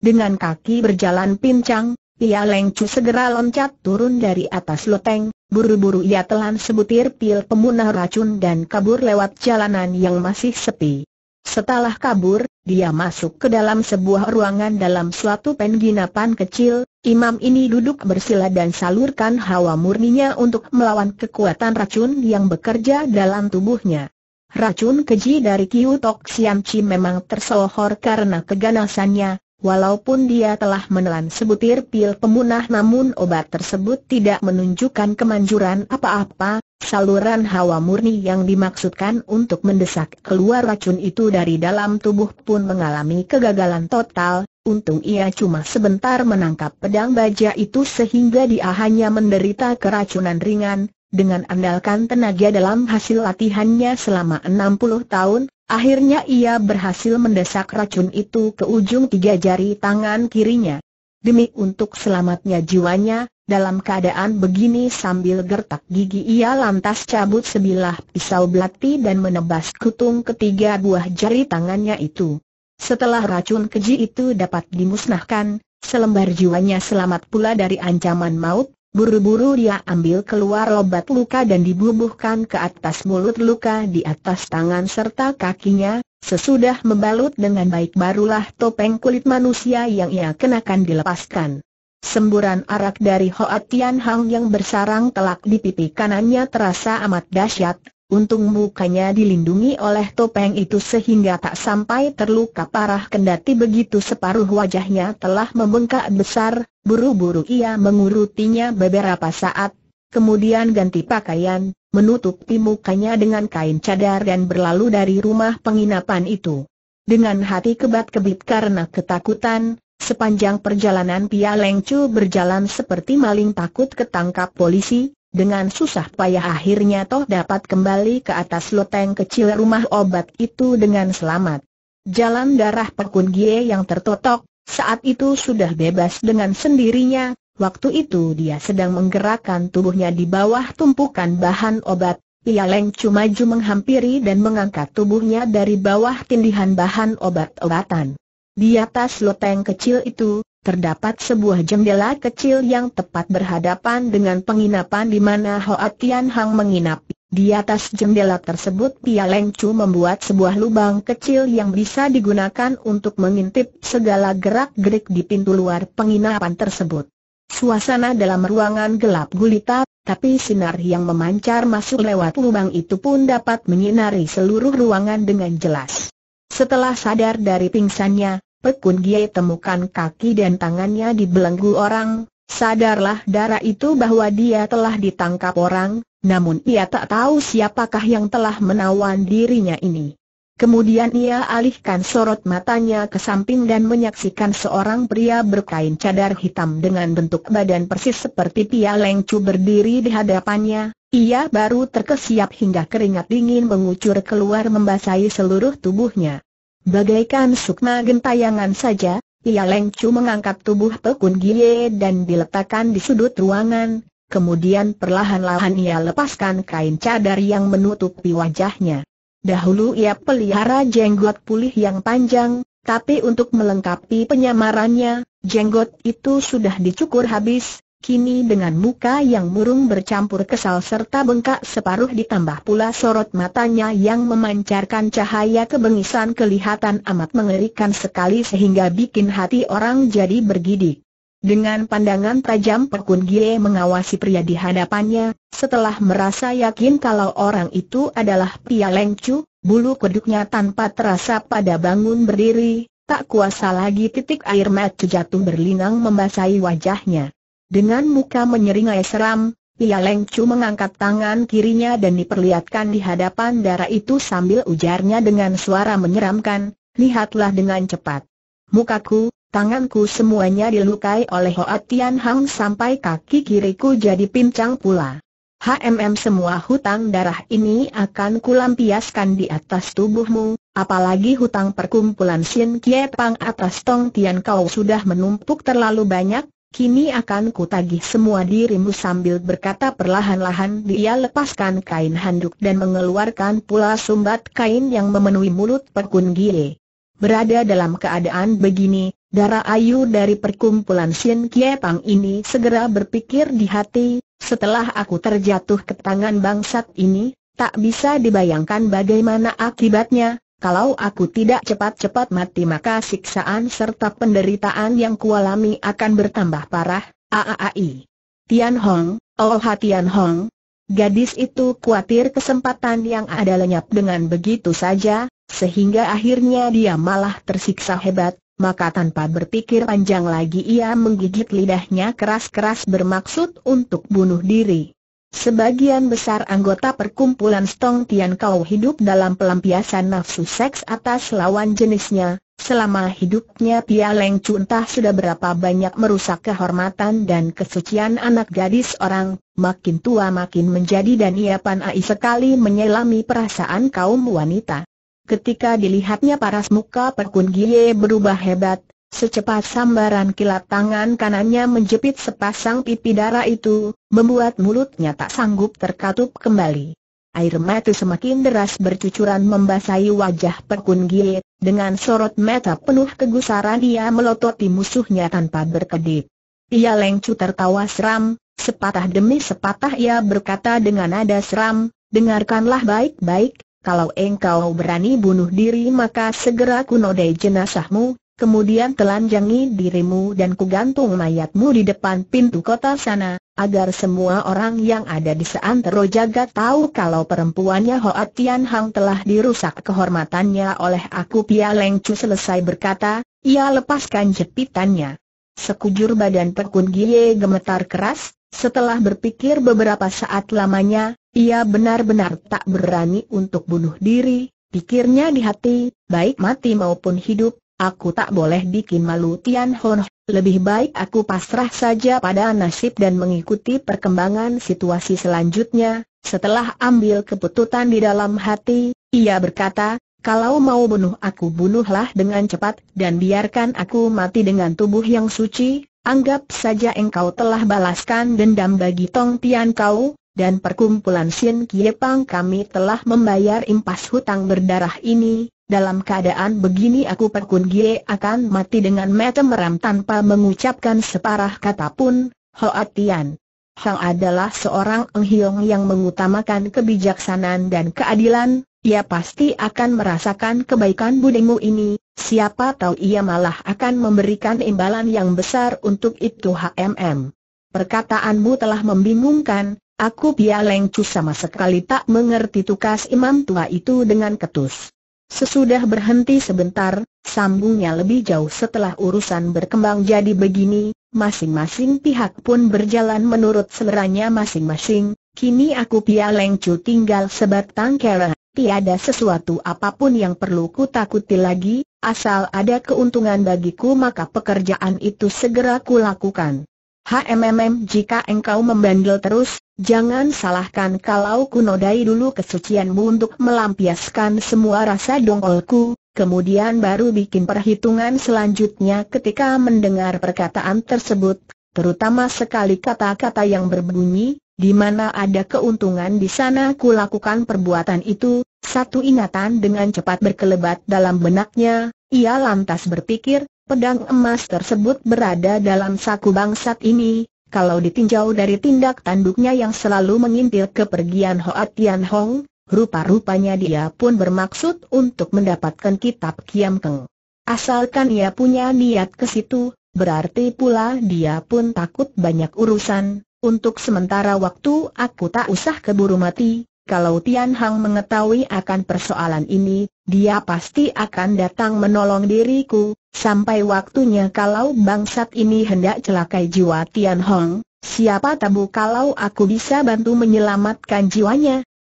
S1: Dengan kaki berjalan pincang, Pia Lengcu segera loncat turun dari atas loteng, buru-buru ia telan sebutir pil pemunah racun dan kabur lewat jalanan yang masih sepi. Setelah kabur, dia masuk ke dalam sebuah ruangan dalam suatu penginapan kecil, imam ini duduk bersila dan salurkan hawa murninya untuk melawan kekuatan racun yang bekerja dalam tubuhnya. Racun keji dari Kiu Tok Siam Chi memang tersohor karena keganasannya, Walaupun dia telah menelan sebutir pil pemunah namun obat tersebut tidak menunjukkan kemanjuran apa-apa, saluran hawa murni yang dimaksudkan untuk mendesak keluar racun itu dari dalam tubuh pun mengalami kegagalan total, untung ia cuma sebentar menangkap pedang baja itu sehingga dia hanya menderita keracunan ringan, dengan andalkan tenaga dalam hasil latihannya selama 60 tahun, Akhirnya ia berhasil mendesak racun itu ke ujung tiga jari tangan kirinya. Demi untuk selamatnya jiwanya, dalam keadaan begini sambil gertak gigi ia lantas cabut sebilah pisau belati dan menebas kutung ketiga buah jari tangannya itu. Setelah racun keji itu dapat dimusnahkan, selembar jiwanya selamat pula dari ancaman maut, Buru-buru dia ambil keluar obat luka dan dibubuhkan ke atas mulut luka di atas tangan serta kakinya, sesudah membalut dengan baik barulah topeng kulit manusia yang ia kenakan dilepaskan. Semburan arak dari Hoa Tian Hang yang bersarang telak di pipi kanannya terasa amat dahsyat, Untung mukanya dilindungi oleh topeng itu sehingga tak sampai terluka parah kendati begitu separuh wajahnya telah membengkak besar, buru-buru ia mengurutinya beberapa saat, kemudian ganti pakaian, menutupi mukanya dengan kain cadar dan berlalu dari rumah penginapan itu. Dengan hati kebat-kebit karena ketakutan, sepanjang perjalanan Pia Lengcu berjalan seperti maling takut ketangkap polisi, dengan susah payah akhirnya toh dapat kembali ke atas loteng kecil rumah obat itu dengan selamat. Jalan darah Pekun Gie yang tertotok, saat itu sudah bebas dengan sendirinya, waktu itu dia sedang menggerakkan tubuhnya di bawah tumpukan bahan obat, ia lengcu maju menghampiri dan mengangkat tubuhnya dari bawah tindihan bahan obat-obatan. Di atas loteng kecil itu, terdapat sebuah jendela kecil yang tepat berhadapan dengan penginapan di mana Hoa Tian Hang menginap. Di atas jendela tersebut Pia Leng Chu membuat sebuah lubang kecil yang bisa digunakan untuk mengintip segala gerak-gerik di pintu luar penginapan tersebut. Suasana dalam ruangan gelap gulita, tapi sinar yang memancar masuk lewat lubang itu pun dapat menyinari seluruh ruangan dengan jelas. Setelah sadar dari pingsannya, Pekun Gie temukan kaki dan tangannya dibelenggu orang, sadarlah darah itu bahwa dia telah ditangkap orang, namun ia tak tahu siapakah yang telah menawan dirinya ini. Kemudian ia alihkan sorot matanya ke samping dan menyaksikan seorang pria berkain cadar hitam dengan bentuk badan persis seperti pia lengcu berdiri di hadapannya. Ia baru terkesiap hingga keringat dingin mengucur keluar membasahi seluruh tubuhnya. Bagaikan sukma gentayangan saja, ia lengcu mengangkat tubuh Pekun Gie dan diletakkan di sudut ruangan, kemudian perlahan-lahan ia lepaskan kain cadar yang menutupi wajahnya. Dahulu ia pelihara jenggot pulih yang panjang, tapi untuk melengkapi penyamarannya, jenggot itu sudah dicukur habis, Kini dengan muka yang murung bercampur kesal serta bengkak separuh ditambah pula sorot matanya yang memancarkan cahaya kebengisan kelihatan amat mengerikan sekali sehingga bikin hati orang jadi bergidik. Dengan pandangan tajam Pekun Gie mengawasi pria di hadapannya, setelah merasa yakin kalau orang itu adalah pria lengcu, bulu kuduknya tanpa terasa pada bangun berdiri, tak kuasa lagi titik air mata jatuh berlinang membasahi wajahnya. Dengan muka menyeringai seram, Leng Chu mengangkat tangan kirinya dan diperlihatkan di hadapan darah itu sambil ujarnya dengan suara menyeramkan, lihatlah dengan cepat. Mukaku, tanganku semuanya dilukai oleh Hoa Tian Hang sampai kaki kiriku jadi pincang pula. HMM semua hutang darah ini akan kulampiaskan di atas tubuhmu, apalagi hutang perkumpulan Sin Kie Pang atas Tong Tian kau sudah menumpuk terlalu banyak, kini akan kutagih semua dirimu sambil berkata perlahan-lahan dia lepaskan kain handuk dan mengeluarkan pula sumbat kain yang memenuhi mulut perkun gile. Berada dalam keadaan begini, darah ayu dari perkumpulan Sien Kie Pang ini segera berpikir di hati, setelah aku terjatuh ke tangan bangsat ini, tak bisa dibayangkan bagaimana akibatnya, kalau aku tidak cepat-cepat mati maka siksaan serta penderitaan yang kualami akan bertambah parah, aaai. Tian Hong, oh hati Tian Hong. Gadis itu khawatir kesempatan yang ada lenyap dengan begitu saja, sehingga akhirnya dia malah tersiksa hebat, maka tanpa berpikir panjang lagi ia menggigit lidahnya keras-keras bermaksud untuk bunuh diri. Sebagian besar anggota perkumpulan Stong Tian Kau hidup dalam pelampiasan nafsu seks atas lawan jenisnya, selama hidupnya Pia Leng Cu entah sudah berapa banyak merusak kehormatan dan kesucian anak gadis orang, makin tua makin menjadi dan ia panai sekali menyelami perasaan kaum wanita. Ketika dilihatnya paras muka Perkun Gie berubah hebat, Secepat sambaran kilat tangan kanannya menjepit sepasang pipi darah itu, membuat mulutnya tak sanggup terkatup kembali. Air mata semakin deras bercucuran membasahi wajah Pekun Gie, dengan sorot mata penuh kegusaran ia melototi musuhnya tanpa berkedip. Ia lengcu tertawa seram, sepatah demi sepatah ia berkata dengan nada seram, dengarkanlah baik-baik, kalau engkau berani bunuh diri maka segera kunodai jenazahmu, kemudian telanjangi dirimu dan kugantung mayatmu di depan pintu kota sana, agar semua orang yang ada di seantero Jaga tahu kalau perempuannya Hoa Tian Hang telah dirusak kehormatannya oleh aku Pia Leng Chu selesai berkata, ia lepaskan jepitannya. Sekujur badan Pekun Gie gemetar keras, setelah berpikir beberapa saat lamanya, ia benar-benar tak berani untuk bunuh diri, pikirnya di hati, baik mati maupun hidup, Aku tak boleh bikin malu Tian Hon. Lebih baik aku pasrah saja pada nasib dan mengikuti perkembangan situasi selanjutnya. Setelah ambil keputusan di dalam hati, ia berkata, kalau mau bunuh aku bunuhlah dengan cepat dan biarkan aku mati dengan tubuh yang suci. Anggap saja engkau telah balaskan dendam bagi Tong Tian kau, dan perkumpulan Sin Kiepang kami telah membayar impas hutang berdarah ini, dalam keadaan begini aku Pekun Gie akan mati dengan mata meram tanpa mengucapkan separah kata pun, Hoa Tian. Hang adalah seorang Enghiong yang mengutamakan kebijaksanaan dan keadilan, ia pasti akan merasakan kebaikan budimu ini, siapa tahu ia malah akan memberikan imbalan yang besar untuk itu HMM. Perkataanmu telah membingungkan, aku pialengcu sama sekali tak mengerti tukas imam tua itu dengan ketus. Sesudah berhenti sebentar, sambungnya lebih jauh setelah urusan berkembang jadi begini, masing-masing pihak pun berjalan menurut seleranya masing-masing, kini aku Pia Lengcu tinggal sebatang kera, tiada sesuatu apapun yang perlu ku takuti lagi, asal ada keuntungan bagiku maka pekerjaan itu segera ku lakukan. HMMM jika engkau membandel terus, jangan salahkan kalau ku nodai dulu kesucianmu untuk melampiaskan semua rasa dongolku, kemudian baru bikin perhitungan selanjutnya ketika mendengar perkataan tersebut, terutama sekali kata-kata yang berbunyi, di mana ada keuntungan di sana ku lakukan perbuatan itu, satu ingatan dengan cepat berkelebat dalam benaknya, ia lantas berpikir, Pedang emas tersebut berada dalam saku bangsat ini, kalau ditinjau dari tindak tanduknya yang selalu mengintil kepergian Hoa Tian Hong, rupa-rupanya dia pun bermaksud untuk mendapatkan kitab Kiam Keng. Asalkan ia punya niat ke situ, berarti pula dia pun takut banyak urusan, untuk sementara waktu aku tak usah keburu mati, kalau Tian Hong mengetahui akan persoalan ini, dia pasti akan datang menolong diriku, Sampai waktunya kalau bangsat ini hendak celakai jiwa Tian Hong, siapa tahu kalau aku bisa bantu menyelamatkan jiwanya,